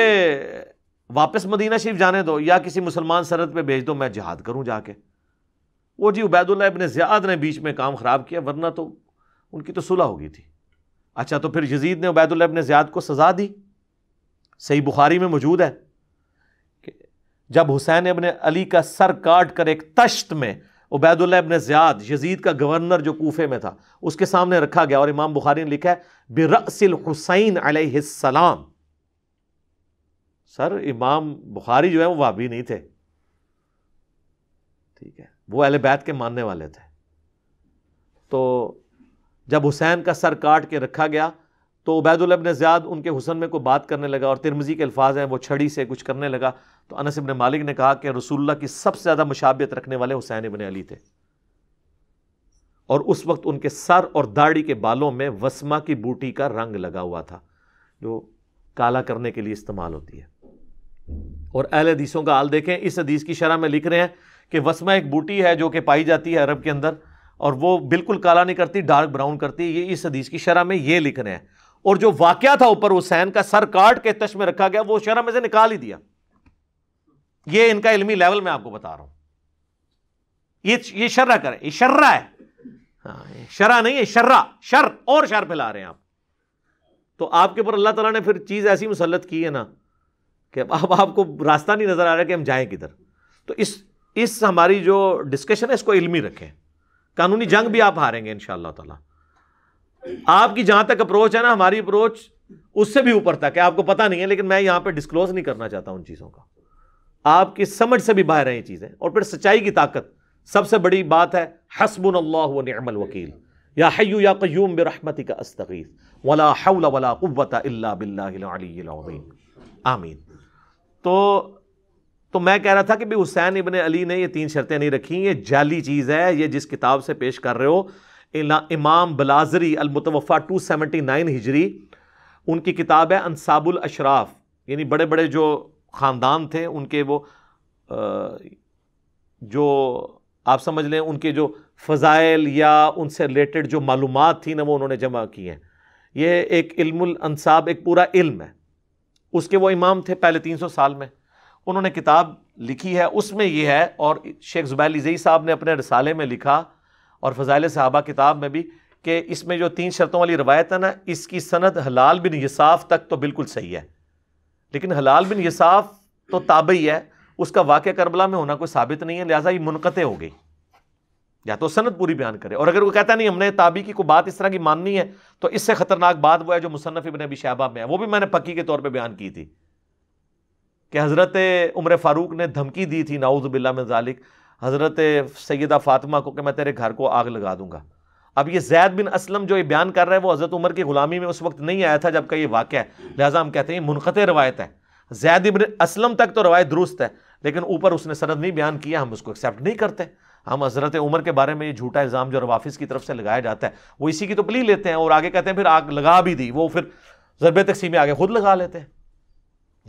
S1: वापस मदीना शरीफ जाने दो या किसी मुसलमान सरहद पर भेज दो मैं जहाद करूं जाके वो जी उबैदुल्ला इबन ज़ियाद ने बीच में काम ख़राब किया वरना तो उनकी तो सुलह हो गई थी अच्छा तो फिर यजीद ने उबैदुल्ला ज्याद को सज़ा दी सही बुखारी में मौजूद है जब हुसैन अबन अली का सर काट कर एक तश्त में उबैदुल्ला अबन ज्याद यजीद का गवर्नर जो कोफे में था उसके सामने रखा गया और इमाम बुखारी ने लिखा है बिरसिल हुसैन अलैहिस्सलाम सर इमाम बुखारी जो है वो वाबी नहीं थे ठीक है वो अल बैत के मानने वाले थे तो जब हुसैन का सर काट के रखा गया तो उबैदुल्ला ने ज़्याद उनके हुसन में को बात करने लगा और तिरमजी के अल्फाज हैं वो छड़ी से कुछ करने लगा तो अनस इबन मालिक ने कहा कि रसुल्ला की सबसे ज़्यादा मुशाबियत रखने वाले हुसैन इबन अली थे और उस वक्त उनके सर और दाढ़ी के बालों में वसमा की बूटी का रंग लगा हुआ था जो काला करने के लिए इस्तेमाल होती है और अहल हदीसों का हाल देखें इस हदीस की शरह में लिख रहे हैं कि वसमा एक बूटी है जो कि पाई जाती है अरब के अंदर और वो बिल्कुल काला नहीं करती डार्क ब्राउन करती ये इस हदीस की शरह में ये लिख रहे हैं और जो वाक्य था ऊपर हुसैन का सर काट के तश में रखा गया वो शरा में से निकाल ही दिया ये इनका इलमी लेवल में आपको बता रहा हूं ये ये शर्रा करें ये शर्रा है हाँ, शरा नहीं है शर्रा शर और शर फैला रहे हैं आप तो आपके ऊपर अल्लाह तला ने फिर चीज़ ऐसी मुसलत की है ना कि अब आपको रास्ता नहीं नज़र आ रहा कि हम जाएं किधर तो इस इस हमारी जो डिस्कशन है इसको इल्मी रखें कानूनी जंग भी आप हारेंगे इन तला आपकी जहां तक अप्रोच है ना हमारी अप्रोच उससे भी ऊपर तक है आपको पता नहीं है लेकिन मैं यहां पे डिस्क्लोज नहीं करना चाहता उन चीज़ों का आपकी समझ से भी बाहर हैं ये चीज़ें और फिर सच्चाई की ताकत सबसे बड़ी बात है हसबन वकील या हयू या का वला हौला वला कुत आमीन तो तो मैं कह रहा था कि भाई हुसैन इबन अली ने ये तीन शर्तें नहीं रखी ये जाली चीज़ है ये जिस किताब से पेश कर रहे हो इमाम बलाजरी अलमतवफ़ा टू सेवेंटी नाइन हिजरी उनकी किताब है अनसाबुल अशराफ यानी बड़े बड़े जो ख़ानदान थे उनके वो जो आप समझ लें उनके जो फ़ज़ाइल या उनसे रिलेटेड जो मालूम थी ना वो उन्होंने जमा की हैं ये एक इल्मसाब एक पूरा इल्म है उसके वो इमाम थे पहले तीन सौ साल में उन्होंने किताब लिखी है उसमें ये है और शेख ज़ुबैली जई साहब ने अपने रसाले में लिखा और फ़जाइल साहबा किताब में भी कि इसमें जो तीन शर्तों वाली रवायत है ना इसकी सनत हलाल बिन यसाफ तक तो बिल्कुल सही है लेकिन हलाल बिन यसाफ तो ताब ही है उसका वाक़ करबला में होना कोई साबित नहीं है लिहाजा ये मुनक़ हो गई या तो सनत पूरी बयान करे और अगर वो कहता नहीं हमने ताबी की कोई बात इस तरह की माननी है तो इससे ख़तरनाक बात वो है जो मुसनफ़ इबन अबी शहबा में है वो भी मैंने पक्की के तौर पर बयान की थी कि हज़रत उमर फ़ारूक ने धमकी दी थी नाउज़बिल्ला में जालिक हज़रत सैदा फातमा को कि मैं तेरे घर को आग लगा दूंगा अब ये जैद बिन असलम जो ये बयान कर रहा है वो हज़रत उमर की ग़ुलामी में उस वक्त नहीं आया था जब का ये वाक़ है लिहाजा हम कहते हैं मुनख़त रवायत है जैद इबन असलम तक तो रवायत दुरुस्त है लेकिन ऊपर उसने सरद नहीं बयान किया हम उसको एक्सेप्ट नहीं करते हम हज़रत उमर के बारे में ये झूठा इल्ज़ाम जो रवाफिस की तरफ से लगाया जाता है वो इसी की तो प्ली लेते हैं और आगे कहते हैं फिर आग लगा भी दी वो फिर ज़रब तकसीम आगे खुद लगा लेते हैं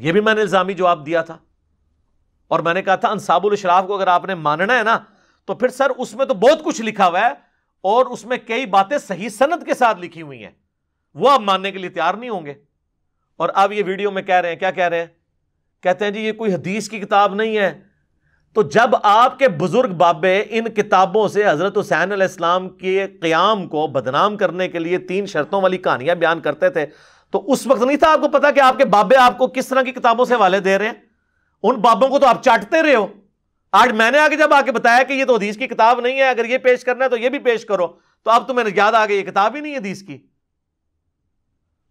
S1: ये भी मैंने इल्ज़ामी जवाब दिया था और मैंने कहा था अनसाबुल शराफ को अगर आपने मानना है ना तो फिर सर उसमें तो बहुत कुछ लिखा हुआ है और उसमें कई बातें सही सनद के साथ लिखी हुई हैं वो आप मानने के लिए तैयार नहीं होंगे और अब ये वीडियो में कह रहे हैं क्या कह रहे हैं कहते हैं जी ये कोई हदीस की किताब नहीं है तो जब आपके बुजुर्ग बाबे इन किताबों से हजरत हुसैन इस्लाम के क्याम को बदनाम करने के लिए तीन शर्तों वाली कहानियां बयान करते थे तो उस वक्त नहीं था आपको पता कि आपके बाबे आपको किस तरह की किताबों से हवाले दे रहे हैं उन बाबों को तो आप चाटते रहे हो आज मैंने आगे जब आके बताया कि ये तो हदीस की किताब नहीं है अगर ये पेश करना है तो ये भी पेश करो तो अब तो मैंने याद आ गई ये किताब ही नहीं है हदीस की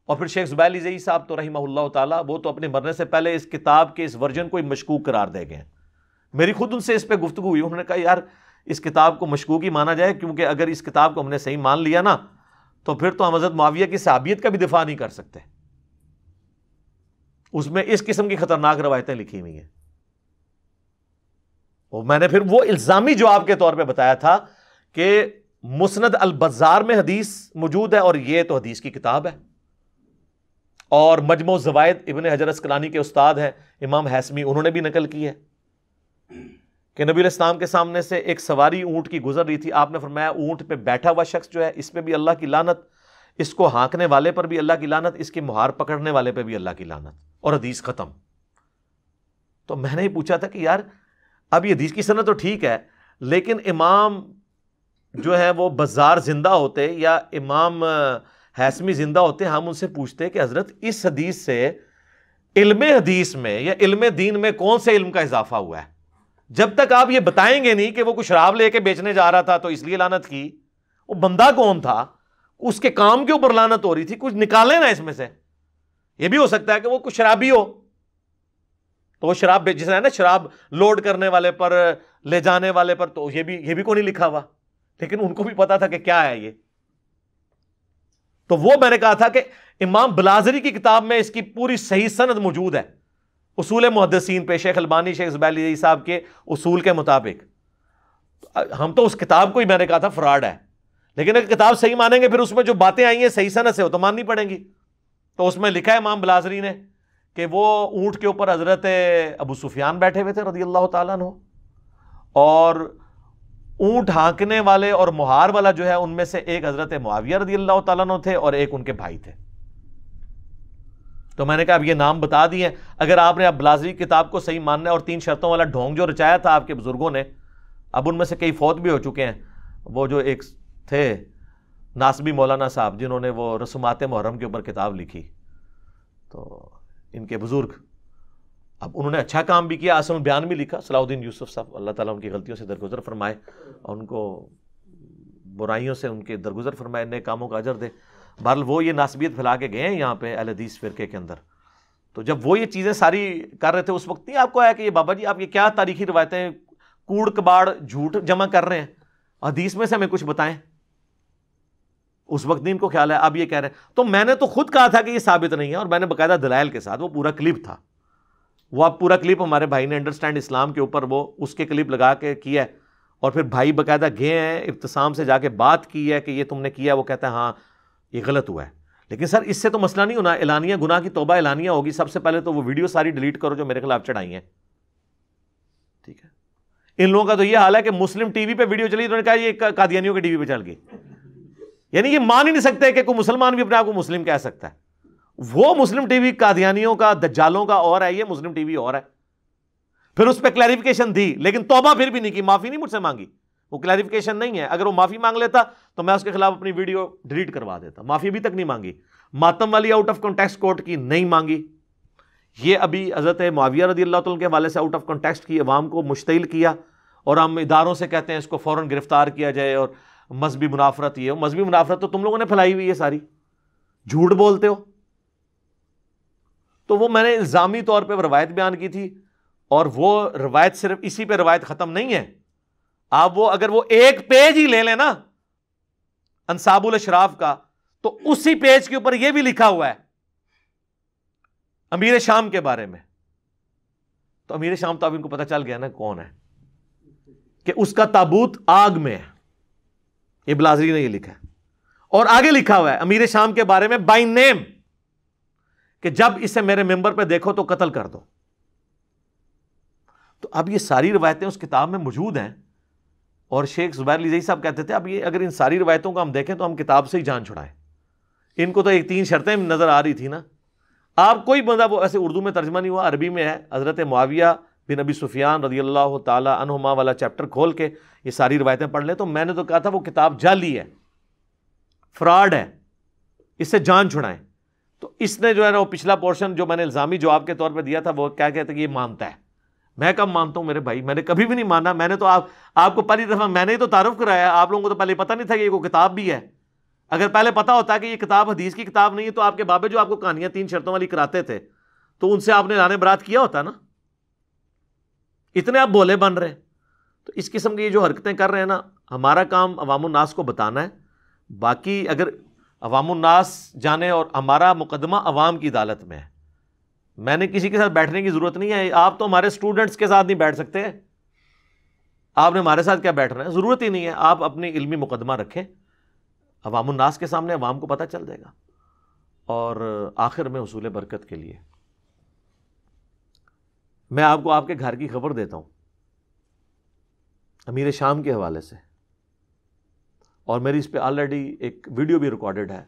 S1: और फिर शेख जुबैल जई साहब तो रही ताला वो तो अपने मरने से पहले इस किताब के इस वर्जन को ही मशकूक करार दे गए मेरी खुद उनसे इस पर गुफ्तु हुई उन्होंने कहा यार इस किताब को मशकूक ही माना जाए क्योंकि अगर इस किताब को हमने सही मान लिया ना तो फिर तो हम हजरत माविया की सहाबियत का भी दिफा नहीं कर सकते उसमें इस किस्म की खतरनाक रवायतें लिखी हुई हैं और मैंने फिर वो इल्ज़ामी जवाब के तौर पर बताया था कि मुसनद अल बाजार में हदीस मौजूद है और यह तो हदीस की किताब है और मजमो जवायद इबन हजर कलानी के उस्ताद हैं इमाम हैसमी उन्होंने भी नकल की है कि नबी इस्लाम के सामने से एक सवारी ऊंट की गुजर रही थी आपने फरमाया ऊंट पे बैठा हुआ शख्स जो है इस पर भी अल्लाह की लानत इसको हाँकने वाले पर भी अल्लाह की लानत इसकी मुहार पकड़ने वाले पर भी अल्लाह की लानत और हदीस ख़त्म तो मैंने ही पूछा था कि यार अब ये हदीस की सनत तो ठीक है लेकिन इमाम जो है वो बाजार ज़िंदा होते या इमाम हैसमी ज़िंदा होते हम उनसे पूछते कि हज़रत इस हदीस से इल्म हदीस में या इल्म दीन में कौन से इल्म का इजाफा हुआ है जब तक आप ये बताएंगे नहीं कि वो कुछ शराब लेके बेचने जा रहा था तो इसलिए लानत की वो बंदा कौन था उसके काम के ऊपर लानत हो रही थी कुछ निकाले ना इसमें से यह भी हो सकता है कि वो कुछ शराबी हो तो वो शराब जिस ना शराब लोड करने वाले पर ले जाने वाले पर तो ये भी ये भी को नहीं लिखा हुआ लेकिन उनको भी पता था कि क्या है ये तो वो मैंने कहा था कि इमाम बलाजरी की किताब में इसकी पूरी सही सनद मौजूद है उसूल मुहदसिन पे शेख अलबानी शेख जबैली साहब के उसूल के मुताबिक हम तो उस किताब को ही मैंने कहा था फ्रॉड है लेकिन अगर किताब सही मानेंगे फिर उसमें जो बातें आई हैं सही सनत से हो तो माननी पड़ेंगी तो उसमें लिखा है इमाम बलाजरी ने कि वो ऊँट के ऊपर हज़रत अबू सुफियान बैठे हुए थे रदी अल्लाह तु और ऊँट हाँकने वाले और मुहार वाला जो है उनमें से एक हज़रत मुआविया रदी अल्लाह तु थे और एक उनके भाई थे तो मैंने कहा अब ये नाम बता दिए अगर आपने अब बलाजरी किताब को सही मानना और तीन शर्तों वाला ढोंग जो रचाया था आपके बुज़ुर्गों ने अब उनमें से कई फौत भी हो चुके हैं वो जो एक थे नासबी मौलाना साहब जिन्होंने वो रसूमात मुहरम के ऊपर किताब लिखी तो इनके बुज़ुर्ग अब उन्होंने अच्छा काम भी किया असल बयान भी लिखा सलाउद्दीन यूसुफ साहब अल्लाह ताला उनकी गलतियों से दरगुजर फरमाए और उनको बुराइयों से उनके दरगुजर फरमाए नए कामों का अजर दे बहरल वो ये नासबियत फैला के गए हैं यहाँ पे हदीस फ़िरके के अंदर तो जब वो ये चीज़ें सारी कर रहे थे उस वक्त नहीं आपको आया कि ये बाबा जी आप ये क्या तारीखी रवायतें कूड़ कबाड़ झूठ जमा कर रहे हैं हदीस में से हमें कुछ बताएं उस वक्त इनको ख्याल है अब ये कह रहे हैं तो मैंने तो खुद कहा था कि ये साबित नहीं है और मैंने बाकायदा दलाइल के साथ वो पूरा क्लिप था वो आप पूरा क्लिप हमारे भाई ने अंडरस्टैंड इस्लाम के ऊपर वो उसके क्लिप लगा के किया है और फिर भाई बाकायदा गए हैं इब्तसाम से जाके बात की है कि ये तुमने किया वो कहता है हाँ ये गलत हुआ है लेकिन सर इससे तो मसला नहीं होना एलानिया गुनाह की तोबा एलानिया होगी सबसे पहले तो वो वीडियो सारी डिलीट करो जो मेरे खिलाफ चढ़ाई है ठीक है इन लोगों का तो यह हाल है कि मुस्लिम टीवी पर वीडियो चली तो उन्होंने कहा ये कादियानियों की टीवी पर चल गई यानी कि मान ही नहीं सकते कि कोई मुसलमान भी अपने आप को मुस्लिम कह सकता है वो मुस्लिम टीवी कादियानियों का दज्जालों का और है ये मुस्लिम टीवी और है फिर उस पर क्लैरिफिकेशन दी लेकिन तोबा फिर भी नहीं की माफ़ी नहीं मुझसे मांगी वो क्लैरिफिकेशन नहीं है अगर वो माफ़ी मांग लेता तो मैं उसके खिलाफ अपनी वीडियो डिलीट करवा देता माफ़ी अभी तक नहीं मांगी मातम वाली आउट ऑफ कॉन्टेक्स्ट कोर्ट की नहीं मांगी ये अभी हज़रत माविया रदी अल्लाह के हवाले से आउट ऑफ कॉन्टेक्स्ट की अवाम को मुश्तिल किया और हम इदारों से कहते हैं इसको फौरन गिरफ़्तार किया जाए और मजहबी मुनाफरत ये हो मजहबी मुनाफरत तो तुम लोगों ने फैलाई हुई है सारी झूठ बोलते हो तो वो मैंने इल्ज़ामी तौर पर रवायत बयान की थी और वो रवायत सिर्फ इसी पर रवायत ख़त्म नहीं है आप वो अगर वो एक पेज ही ले लें ना अनसाबुल अशराफ का तो उसी पेज के ऊपर ये भी लिखा हुआ है अमीर शाम के बारे में तो अमीर शाम तो अब इनको पता चल गया ना कौन है कि उसका ताबूत आग में है ये ब्लाजरी ने ये लिखा है और आगे लिखा हुआ है अमीर शाम के बारे में बाई नेम कि जब इसे मेरे मेंबर पे देखो तो कत्ल कर दो तो अब ये सारी रिवायतें उस किताब में मौजूद हैं और शेख जुबैर लीजई साहब कहते थे अब ये अगर इन सारी रिवायतों को हम देखें तो हम किताब से ही जान छुड़ाएं इनको तो एक तीन शर्तें नज़र आ रही थी ना आप कोई बंदा वो ऐसे उर्दू में तर्जमा नहीं हुआ अरबी में है हज़रत माविया बिन अबी सुफियान रदी अल्लाह तनुमा वाला चैप्टर खोल के ये सारी रवायतें पढ़ लें तो मैंने तो कहा था वो किताब जाली है फ्रॉड है इससे जान छुड़ाएं तो इसने जो है ना वो पिछला पोर्शन जो मैंने इल्ज़ामी जवाब के तौर पर दिया था वो क्या कहते हैं कि ये मानता है मैं कब मानता हूँ मेरे भाई मैंने कभी भी नहीं माना मैंने तो आप आपको पहली दफ़ा मैंने ही तो तारुफ कराया आप लोगों को तो पहले पता नहीं था कि ये को किताब भी है अगर पहले पता होता कि ये किताब हदीस की किताब नहीं है तो आपके बाबे जो आपको कहानियाँ तीन शर्तों वाली कराते थे तो उनसे आपने लाने बरात किया होता ना इतने आप भोले बन रहे हैं तो इस किस्म की ये जो हरकतें कर रहे हैं ना हमारा काम अवामनास को बताना है बाकी अगर अवामनास जाने और हमारा मुकदमा अवाम की अदालत में है मैंने किसी के साथ बैठने की ज़रूरत नहीं है आप तो हमारे स्टूडेंट्स के साथ नहीं बैठ सकते आपने हमारे साथ क्या बैठना है ज़रूरत ही नहीं है आप अपनी इल्मी मुकदमा रखें अवामनास के सामने अवाम को पता चल जाएगा और आखिर में उसूल बरकत के लिए मैं आपको आपके घर की खबर देता हूं अमीर शाम के हवाले से और मेरी इस पर ऑलरेडी एक वीडियो भी रिकॉर्डेड है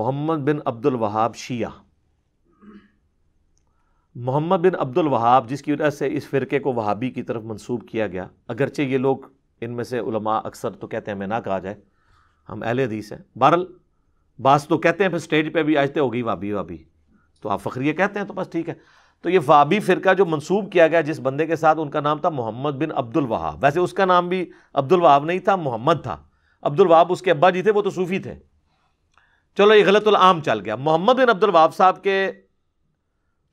S1: मोहम्मद बिन अब्दुल वहाब शिया मोहम्मद बिन अब्दुल वहाब जिसकी वजह से इस फ़िरके को वहाबी की तरफ मंसूब किया गया अगरचे ये लोग इनमें से उलमा अक्सर तो कहते हैं हमें ना कहा जाए हम अहल हदीस हैं बहरल बास तो कहते हैं फिर स्टेज पे भी आजते होगी वाबी वाबी तो आप फ़क्रिया कहते हैं तो बस ठीक है तो ये वाबी फ़िरका जो मंसूब किया गया जिस बंदे के साथ उनका नाम था मोहम्मद बिन अब्दुल वहाब वैसे उसका नाम भी अब्दुल वहाब नहीं था मोहम्मद था अब्दुल वहाब उसके अब्बा जी थे वो तो सूफ़ी थे चलो ये आम चल गया मोहम्मद बिन अब्दुल वहाब साहब के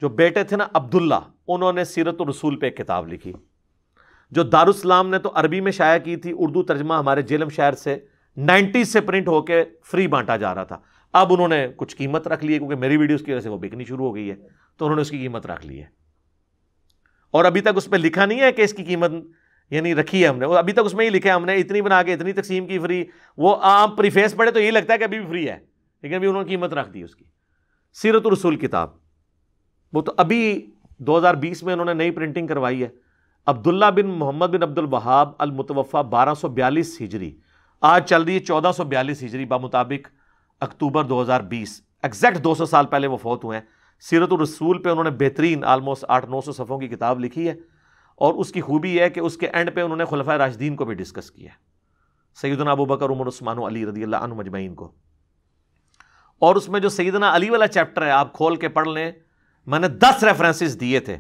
S1: जो बेटे थे ना अब्दुल्ला उन्होंने सीरत रसूल पे किताब लिखी जो दारुसलाम ने तो अरबी में शाया की थी उर्दू तर्जमा हमारे जेलम शहर से नाइन्टी से प्रिंट होकर फ्री बांटा जा रहा था अब उन्होंने कुछ कीमत रख ली है क्योंकि मेरी वीडियोस की वजह से वो बिकनी शुरू हो गई है तो उन्होंने उसकी कीमत रख ली है और अभी तक उस पर लिखा नहीं है कि इसकी कीमत यानी रखी है हमने अभी तक उसमें ही लिखा है हमने इतनी बना के इतनी तकसीम की फ्री वो आप प्रीफेस पढ़े तो यही लगता है कि अभी भी फ्री है लेकिन अभी उन्होंने कीमत रख दी उसकी सीरत रसूल किताब वो तो अभी 2020 में उन्होंने नई प्रिंटिंग करवाई है अब्दुल्ला बिन मोहम्मद बिन अब्दुल वहाब मुतवफ़ा बारह हिजरी आज चल रही है चौदह हिजरी बा मुताबिक अक्टूबर 2020 एग्जैक्ट 200 साल पहले वो फौत हुए हैं सीरत रसूल पे उन्होंने बेहतरीन आलमोस्ट आठ नौ सौ सफ़ों की किताब लिखी है और उसकी खूबी है कि उसके एंड पे उन्होंने खुलफा राशदीन को भी डिस्कस किया है सैदना अबू बकर उमर उस्मान अली रदी अल्लाह मजमैन को और उसमें जो सैदना अली वाला चैप्टर है आप खोल के पढ़ लें मैंने दस रेफरेंसेस दिए थे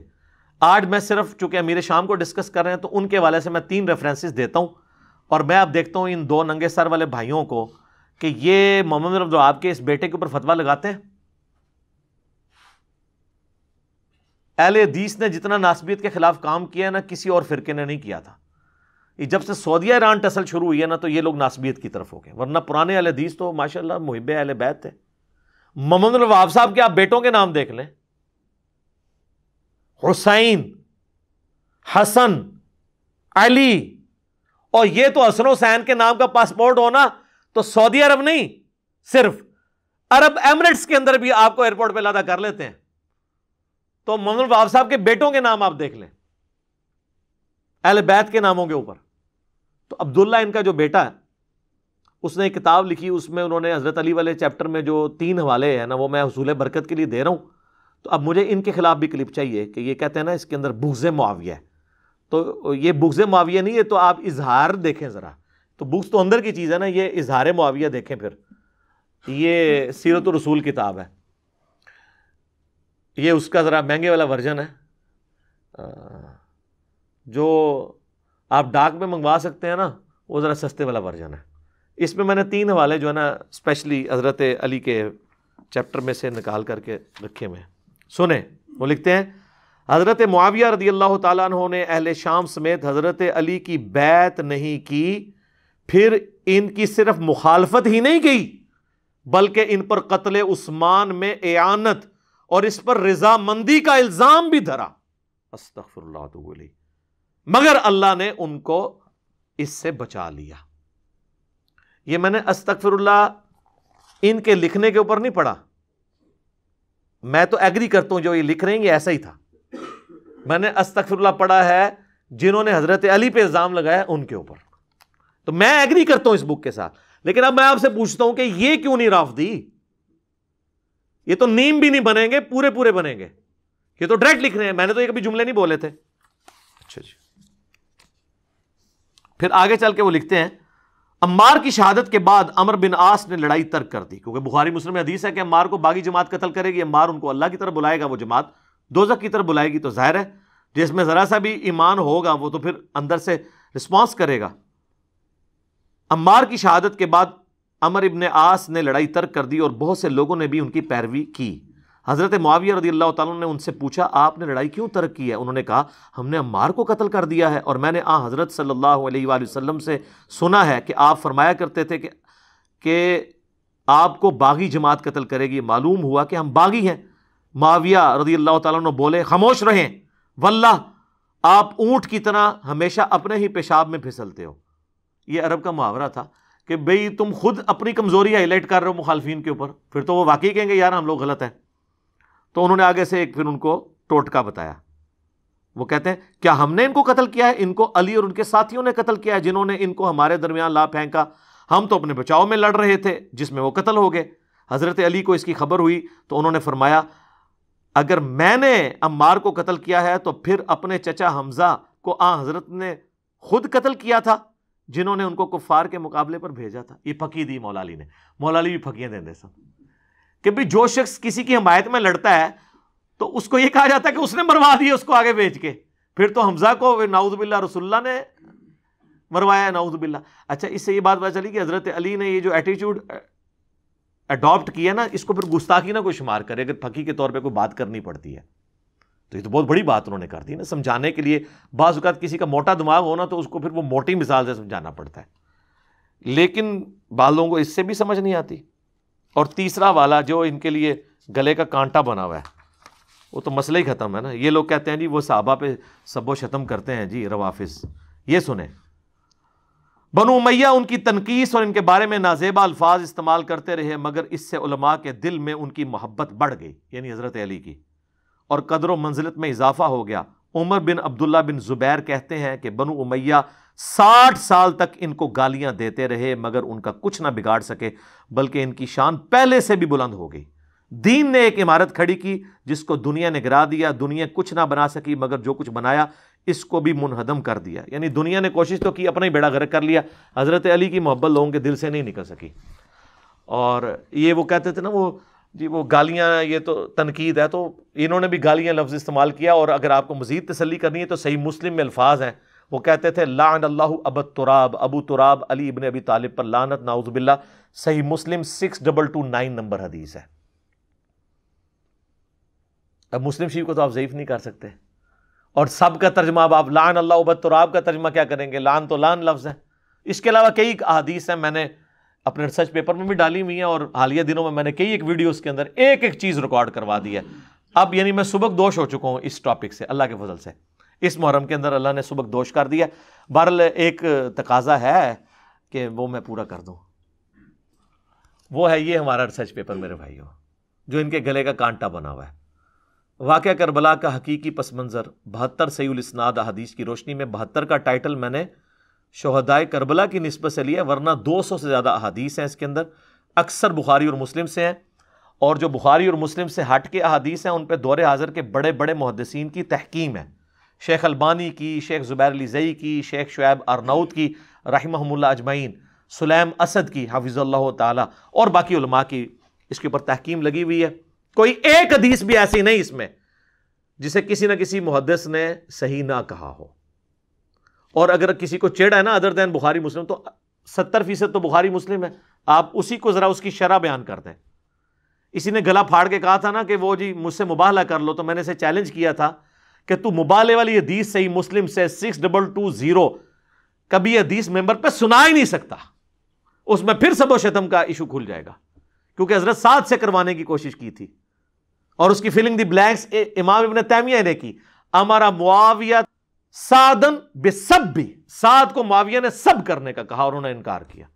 S1: आज मैं सिर्फ चूंकि अमीर शाम को डिस्कस कर रहे हैं तो उनके वाले से मैं तीन रेफरेंसेस देता हूँ और मैं आप देखता हूँ इन दो नंगे सर वाले भाइयों को कि ये मोहम्मद रमजाब आपके इस बेटे के ऊपर फतवा लगाते हैं अहल हदीस ने जितना नासबियत के ख़िलाफ़ काम किया ना किसी और फ़िरके ने नहीं किया था जब से सऊदिया ईरान टसल शुरू हुई है ना तो ये लोग नासबियत की तरफ हो गए वरना पुराने अहल हदीस तो माशा मुहिब अहल बैत थे मोहम्मद नवाब साहब के आप बेटों के नाम देख लें हुसैन हसन अली और ये तो हसन हुसैन के नाम का पासपोर्ट होना तो सऊदी अरब नहीं सिर्फ अरब एमरेट्स के अंदर भी आपको एयरपोर्ट पर लादा कर लेते हैं तो ममनूल बाब साहब के बेटों के नाम आप देख लें अहल बैत के नामों के ऊपर तो अब्दुल्ला इनका जो बेटा है उसने एक किताब लिखी उसमें उन्होंने हज़रत अली वाले चैप्टर में जो तीन हवाले हैं ना वो मैं हसूल बरकत के लिए दे रहा हूँ तो अब मुझे इनके खिलाफ भी क्लिप चाहिए कि ये कहते हैं ना इसके अंदर बुग्ज़ मुआविया है तो ये बुग्ज़ मुआविया नहीं है तो आप इजहार देखें ज़रा तो बुक्स तो अंदर की चीज़ है ना ये इजहार मुआविया देखें फिर ये सीरत रसूल किताब है ये उसका ज़रा महंगे वाला वर्जन है जो आप डाक में मंगवा सकते हैं ना वो ज़रा सस्ते वाला वर्जन है इसमें मैंने तीन हवाले जो है ना स्पेशली हज़रत अली के चैप्टर में से निकाल करके रखे हुए हैं सुने वो लिखते हैं हज़रत मुआविया रदी अल्लाह तु ने अहल शाम समेत हज़रत अली की बैत नहीं की फिर इनकी सिर्फ मुखालफत ही नहीं की बल्कि इन पर कत्ल उस्मान में एनत और इस पर रजामंदी का इल्जाम भी धरा अस्तफरल्ला मगर अल्लाह ने उनको इससे बचा लिया ये मैंने अस्तफरल्ला इनके लिखने के ऊपर नहीं पढ़ा मैं तो एग्री करता हूं जो ये लिख रहे हैं ये ऐसा ही था मैंने अस्तफरल्ला पढ़ा है जिन्होंने हजरत अली पे इल्ज़ाम लगाया उनके ऊपर तो मैं एग्री करता हूं इस बुक के साथ लेकिन अब मैं आपसे पूछता हूं कि यह क्यों नहीं राफ दी ये तो नीम भी नहीं बनेंगे पूरे पूरे बनेंगे ये तो डायरेक्ट लिख रहे हैं मैंने तो ये कभी जुमले नहीं बोले थे अच्छा जी फिर आगे चल के वो लिखते हैं अम्मार की शहादत के बाद अमर बिन आस ने लड़ाई तर्क कर दी क्योंकि बुखारी मुस्लिम में हदीस है कि अम्मार को बागी जमात कत्ल करेगी अम्मार उनको अल्लाह की तरफ बुलाएगा वो जमात दोजक की तरफ बुलाएगी तो जाहिर है जिसमें ज़रा सा भी ईमान होगा वो तो फिर अंदर से रिस्पॉन्स करेगा अम्मार की शहादत के बाद अमर इबन आस ने लड़ाई तर्क कर दी और बहुत से लोगों ने भी उनकी पैरवी की हज़रत माविया रदी अल्लाह तु ने उनसे पूछा आपने लड़ाई क्यों तर्क की है उन्होंने कहा हमने अम्मार को कत्ल कर दिया है और मैंने आ हज़रत सल्ला वसम से सुना है कि आप फरमाया करते थे कि, कि आपको बागी जमात कत्ल करेगी मालूम हुआ कि हम बागी हैं माविया रदी अल्लाह तुम बोले खामोश रहें वल्ला आप ऊँट की तरह हमेशा अपने ही पेशाब में फिसलते हो ये अरब का मुहावरा था कि भाई तुम खुद अपनी कमज़ोरी हाईलाइट कर रहे हो मुखालफी के ऊपर फिर तो वो वाकई कहेंगे यार हम लोग गलत हैं तो उन्होंने आगे से एक फिर उनको टोटका बताया वो कहते हैं क्या हमने इनको कतल किया है इनको अली और उनके साथियों ने कतल किया है जिन्होंने इनको हमारे दरमियान ला फेंका हम तो अपने बचाव में लड़ रहे थे जिसमें वो कतल हो गए हज़रत अली को इसकी खबर हुई तो उन्होंने फरमाया अगर मैंने अम्बार को कतल किया है तो फिर अपने चचा हमज़ा को आ हज़रत ने खुद कत्ल किया था जिन्होंने उनको कुफार के मुकाबले पर भेजा था ये फकी दी मौलाली ने मौलाली भी फकियाँ दें सब कि भाई जो शख्स किसी की हमायत में लड़ता है तो उसको ये कहा जाता है कि उसने मरवा दिया उसको आगे भेज के फिर तो हमजा को बिल्ला रसुल्ला ने मरवाया नाउदबिल्ला अच्छा इससे ये बात पता चली कि हज़रत अली ने ये जो एटीट्यूड अडॉप्ट किया ना इसको फिर गुस्ताखी ना कोई शुमार करे अगर फकी के तौर पर कोई बात करनी पड़ती है तो ये तो बहुत बड़ी बात उन्होंने कर दी ना समझाने के लिए बाज़ात किसी का मोटा दिमाग हो ना तो उसको फिर वो मोटी मिसाल से समझाना पड़ता है लेकिन बालों को इससे भी समझ नहीं आती और तीसरा वाला जो इनके लिए गले का कांटा बना हुआ है वो तो मसला ही ख़त्म है ना ये लोग कहते हैं जी वो साहबा पे सबो शतम करते हैं जी रवाफिस ये सुने बनु मैया उनकी तनकीस और इनके बारे में नाजेबा अल्फाज इस्तेमाल करते रहे मगर इससे उलमा के दिल में उनकी मोहब्बत बढ़ गई यानी हज़रत अली की और कदर मंजिलत में इजाफा हो गया उमर बिन अब्दुल्ला बिन ज़ुबैर कहते हैं कि बनु उमैया साठ साल तक इनको गालियां देते रहे मगर उनका कुछ ना बिगाड़ सके बल्कि इनकी शान पहले से भी बुलंद हो गई दीन ने एक इमारत खड़ी की जिसको दुनिया ने गिरा दिया दुनिया कुछ ना बना सकी मगर जो कुछ बनाया इसको भी मुनहदम कर दिया यानी दुनिया ने कोशिश तो की अपना ही बेड़ा गर्क कर लिया हज़रत अली की मोहब्बत लोगों के दिल से नहीं निकल सकी और ये वो कहते थे ना वो जी वो गालियाँ ये तो तनकीद है तो इन्होंने भी गालियाँ लफ्ज़ इस्तेमाल किया और अगर आपको मज़ीद तसली करनी है तो सही मुस्लिम में अल्फाज हैं वो कहते थे लान अल्लाह अब तुराब अबू तुराब अली इबन अबी तालब पर लानत नाउजबिल्ला सही मुस्लिम six double two nine number हदीस है अब मुस्लिम शरीफ को तो आप ज़यीफ़ नहीं कर सकते और सब का तर्जमा अब आप लान अल्लाह अब तुराब का तर्जमा क्या करेंगे लान तो लान लफ्ज़ है इसके अलावा कई अदीस हैं मैंने अपने रिसर्च पेपर में भी डाली हुई है और हालिया दिनों में मैंने कई एक वीडियोस के अंदर एक एक चीज़ रिकॉर्ड करवा दी है अब यानी मैं सुबह दोष हो चुका हूँ इस टॉपिक से अल्लाह के फजल से इस मुहर्रम के अंदर अल्लाह ने सुबह दोष कर दिया बहरल एक तकाजा है कि वो मैं पूरा कर दूँ वो है ये हमारा रिसर्च पेपर मेरे भाइयों जो इनके गले का कांटा बना हुआ है वाक़ करबला का हकीकी पस मंज़र बहत्तर सईलस्नाद अदीस की रोशनी में बहत्तर का टाइटल मैंने शहदाय करबला की नस्बत से लिया वरना दो सौ से ज़्यादा अहादीस हैं इसके अंदर अक्सर बुखारी और मुस्लिम से हैं और जो बुखारी और मुस्लिम से हट के अहादीस हैं उन पर दौरे हाजिर के बड़े बड़े मुहदसिन की तहकीम है शेख अलबानी की शेख ज़ुबैर अलीजई की शेख शुएब अरनाउद की महमूल अजमैन सलेम असद की हाफिज़ल्ला ताली और बाकी उलमा की इसके ऊपर तहकीम लगी हुई है कोई एक हदीस भी ऐसी नहीं इसमें जिसे किसी न किसी मुहदस ने सही ना कहा हो और अगर किसी को चेड़ा है ना अदर दैन बुखारी मुस्लिम तो सत्तर फीसद तो बुखारी मुस्लिम है आप उसी को ज़रा उसकी शरह बयान कर दें इसी ने गला फाड़ के कहा था ना कि वो जी मुझसे मुबाला कर लो तो मैंने इसे चैलेंज किया था कि तू मुबाले वाली हदीस से मुस्लिम से सिक्स डबल टू ज़ीरो कभी हदीस मेंबर पर सुना ही नहीं सकता उसमें फिर सबो शतम का इशू खुल जाएगा क्योंकि हजरत सात से करवाने की कोशिश की थी और उसकी फीलिंग दी ब्लैंक्स इमाम इबन तैमिया ने की हमारा मुआविया सादन बे सब भी साद को माविया ने सब करने का कहा और उन्होंने इनकार किया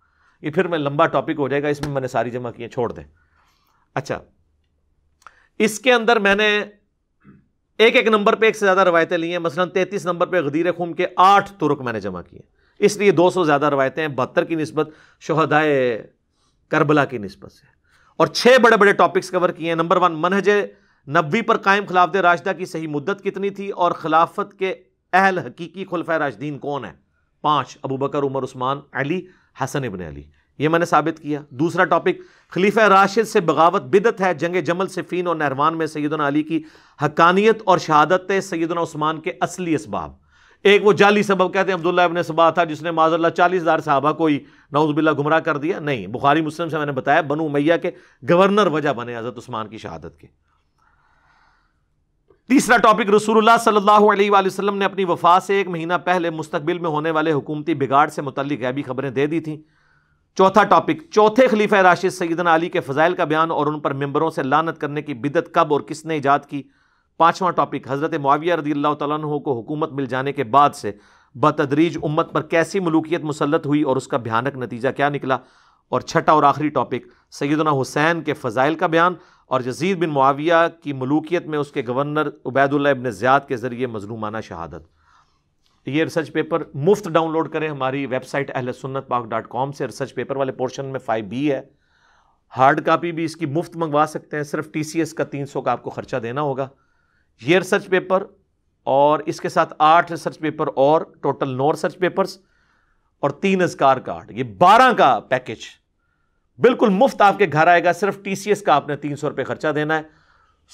S1: ये फिर मैं लंबा टॉपिक हो जाएगा इसमें मैंने सारी जमा किए छोड़ दें अच्छा इसके अंदर मैंने एक एक नंबर पे एक से ज़्यादा रवायतें ली हैं मसलन तैतीस नंबर पे गदीर खूम के आठ तुर्क मैंने जमा किए इसलिए दो सौ ज़्यादा रवायतें हैं बहत्तर की नस्बत शहदाय करबला की नस्बत से और छः बड़े बड़े टॉपिक्स कवर किए हैं नंबर वन मनहज नब्बी पर कायम खिलाफद राशदा की सही मुद्दत कितनी थी और खिलाफत के अहल हकीकी खुलफा राशदीन कौन है पाँच अबू बकर उमर उस्मान अली हसन इबन अली ये मैंने साबित किया दूसरा टॉपिक खलीफा राशिद से बगावत बिदत है जंग जमल सिफीन और नहरवान में सैदना अली की हकानियत और शहादत सैदना उस्मान के असली इसबाब एक वो जाली सबब कहते हैं अब्दुल्ला इबन सबा था जिसने माजल्ला चालीस हज़ार साहबा को ही नाउजबिल्ला गुमराह कर दिया नहीं बुखारी मुस्लिम से मैंने बताया बनु मैया के गवर्नर वजह बने हज़रत उस्मान की शहादत के तीसरा टॉपिक रसूलुल्लाह सल्लल्लाहु अलैहि वसल्लम ने अपनी वफा से एक महीना पहले मुस्तबिल में होने वाले हुकूमती बिगाड़ से मुतल गैबी खबरें दे दी थी चौथा टॉपिक चौथे खलीफा राशिद सैदन अली के फ़जाइल का बयान और उन पर मंबरों से लानत करने की बिदत कब और किसने ईजाद की पाँचवां टॉपिक हज़रत माविया रदी अल्लाह तु को हुकूमत मिल जाने के बाद से बतदरीज उम्मत पर कैसी मलूकियत मुसलत हुई और उसका भयानक नतीजा क्या निकला और छठा और आखिरी टॉपिक सैदना हुसैन के फ़जाइल का बयान और यजीद बिन मुआविया की मलूकियत में उसके गवर्नर उबैदुल्ला इबन ज़ियाद के ज़रिए मजलूमाना शहादत ये रिसर्च पेपर मुफ्त डाउनलोड करें हमारी वेबसाइट अहल सुन्नत पाक डॉट कॉम से रिसर्च पेपर वाले पोर्शन में फाइव बी है हार्ड कापी भी इसकी मुफ्त मंगवा सकते हैं सिर्फ टी सी एस का तीन सौ का आपको ख़र्चा देना होगा ये रिसर्च पेपर और इसके साथ आठ रिसर्च पेपर और टोटल नौ रिसर्च पेपर्स और तीन अजकार कार्ड ये बारह का पैकेज बिल्कुल मुफ्त आपके घर आएगा सिर्फ टी का आपने तीन सौ रुपये खर्चा देना है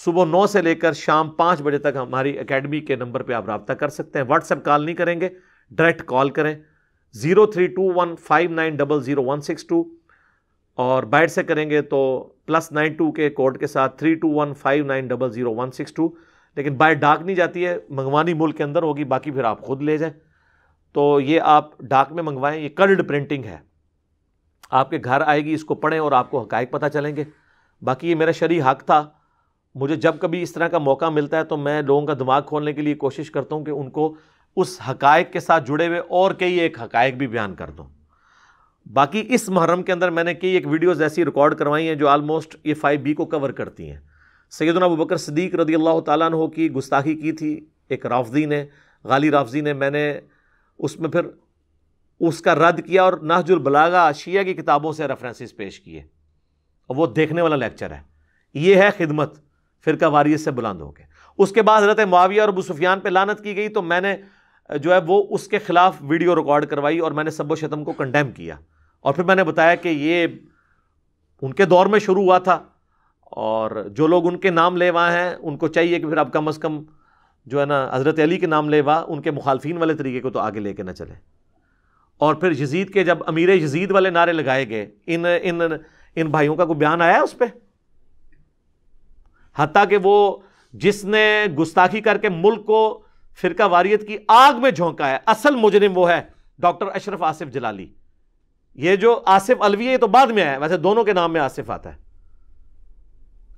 S1: सुबह नौ से लेकर शाम पाँच बजे तक हमारी अकेडमी के नंबर पर आप रबता कर सकते हैं व्हाट्सएप कॉल नहीं करेंगे डायरेक्ट कॉल करें zero three two one five nine double zero one six two और बाइट से करेंगे तो प्लस नाइन टू के कोड के साथ three two one five nine double zero one six two लेकिन बाय डाक नहीं जाती है मंगवानी मुल्क के अंदर होगी बाकी फिर आप खुद ले जाएँ तो ये आप डाक में मंगवाएं ये कर्ड प्रिंटिंग है आपके घर आएगी इसको पढ़ें और आपको हकायक पता चलेंगे बाकी ये मेरा शरी हक था मुझे जब कभी इस तरह का मौका मिलता है तो मैं लोगों का दिमाग खोलने के लिए कोशिश करता हूँ कि उनको उस हकायक के साथ जुड़े हुए और कई एक हकायक भी बयान कर दूँ बाकी इस मुहर्रम के अंदर मैंने कई एक वीडियोज़ ऐसी रिकॉर्ड करवाई हैं जो आलमोस्ट ये फाइव बी को कवर करती हैं सैदन अबू बकर सदीक रदी अल्लाह तु की गुस्ताखी की थी एक राफजी ने गाली राफजी ने मैंने उसमें फिर उसका रद्द किया और नहजुल बलागा आशिया की किताबों से रेफरेंसेस पेश किए और वो देखने वाला लेक्चर है ये है खिदमत फ़िरका वारियत से बुलंद होकर उसके बाद हजरत माविया और बुसुफियान पर लानत की गई तो मैंने जो है वो उसके ख़िलाफ़ वीडियो रिकॉर्ड करवाई और मैंने सब्बो शतम को कंडेम किया और फिर मैंने बताया कि ये उनके दौर में शुरू हुआ था और जो लोग उनके नाम लेवा हैं उनको चाहिए कि फिर आप कम अज़ कम जो है ना हज़रत अली के नाम लेवा उनके मुखालफी वाले तरीके को तो आगे लेके ना चले और फिर यजीद के जब अमीर यजीद वाले नारे लगाए गए इन इन इन भाइयों का कोई बयान आया उस पर हती कि वो जिसने गुस्ताखी करके मुल्क को फिरका वारियत की आग में झोंका है असल मुजरिम वो है डॉक्टर अशरफ आसिफ जलाली ये जो आसिफ अलवी है तो बाद में आया वैसे दोनों के नाम में आसिफ आता है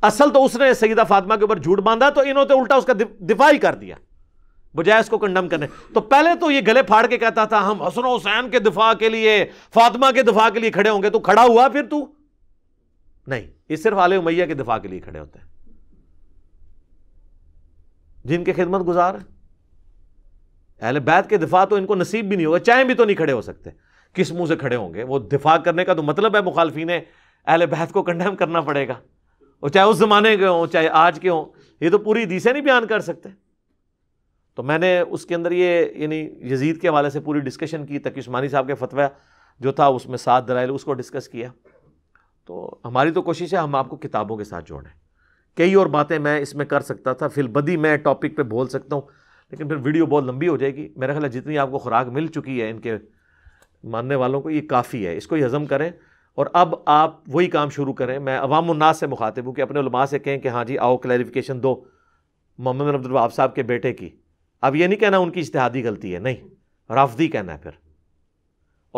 S1: असल तो उसने सईदा फातिमा के ऊपर झूठ बांधा तो इन्होंने तो उल्टा उसका दिफा ही कर दिया बजाय इसको कंडम करने तो पहले तो ये गले फाड़ के कहता था हम हसन हुसैन के दिफा के लिए फातिमा के दिफा के लिए खड़े होंगे तो खड़ा हुआ फिर तू नहीं ये सिर्फ आले उमैया के दिफा के लिए खड़े होते हैं जिनके खिदमत गुजार है अहले बैत के दिफा तो इनको नसीब भी नहीं होगा चाहे भी तो नहीं खड़े हो सकते किस मुंह से खड़े होंगे वो दिफा करने का तो मतलब है मुखालफी ने अहल बैत को कंडेम करना पड़ेगा और चाहे उस जमाने के हों चाहे आज के हों ये तो पूरी दिशा नहीं बयान कर सकते तो मैंने उसके अंदर ये यानी यजीद के हवाले से पूरी डिस्कशन की तकिशमानी साहब के फतवा जो था उसमें सात दलाइल उसको डिस्कस किया तो हमारी तो कोशिश है हम आपको किताबों के साथ जोड़ें कई और बातें मैं इसमें कर सकता था फिलबदी मैं टॉपिक पे बोल सकता हूँ लेकिन फिर वीडियो बहुत लंबी हो जाएगी मेरा ख्याल जितनी आपको खुराक मिल चुकी है इनके मानने वालों को ये काफ़ी है इसको ही हज़म करें और अब आप वही काम शुरू करें मैं अवामनास से मुखातिब हूँ कि अपने उलमा से कहें कि हाँ जी आओ क्लैरिफिकेशन दो मोहम्मद अब्दुलवाब साहब के बेटे की अब यह नहीं कहना उनकी इश्तहादी गलती है नहीं राफजी कहना है फिर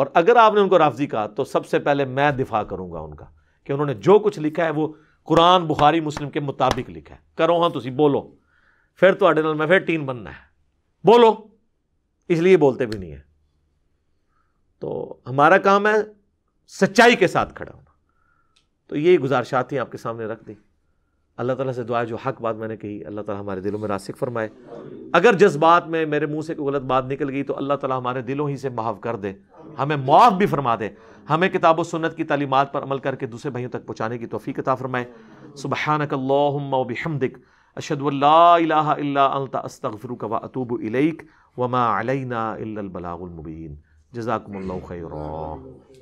S1: और अगर आपने उनको राफजी कहा तो सबसे पहले मैं दिफा करूंगा उनका कि उन्होंने जो कुछ लिखा है वो कुरान बुखारी मुस्लिम के मुताबिक लिखा है करो हाँ तुम बोलो फिर थोड़े तो मैं फिर टीन बनना है बोलो इसलिए बोलते भी नहीं है तो हमारा काम है सच्चाई के साथ खड़ा होना तो ये गुजारिशात ही आपके सामने रख दी अल्लाह ताला से दुआ जो हक बात मैंने कही अल्लाह ताला हमारे दिलों में रासिक फरमाए अगर बात में मेरे मुंह से कोई गलत बात निकल गई तो अल्लाह ताला हमारे दिलों ही से माफ़ कर दे हमें मुआफ़ भी फरमा दे हमें किताब व सुन्नत की तलीमत पर अमल करके दूसरे भाइयों तक पहुँचाने की तोफ़ी कता फरमाए सुबह अशदुल्लाता अस्तफ़र व अतूब इलैक वमा अलैना इल्लल बलागुल मुबीन खैरा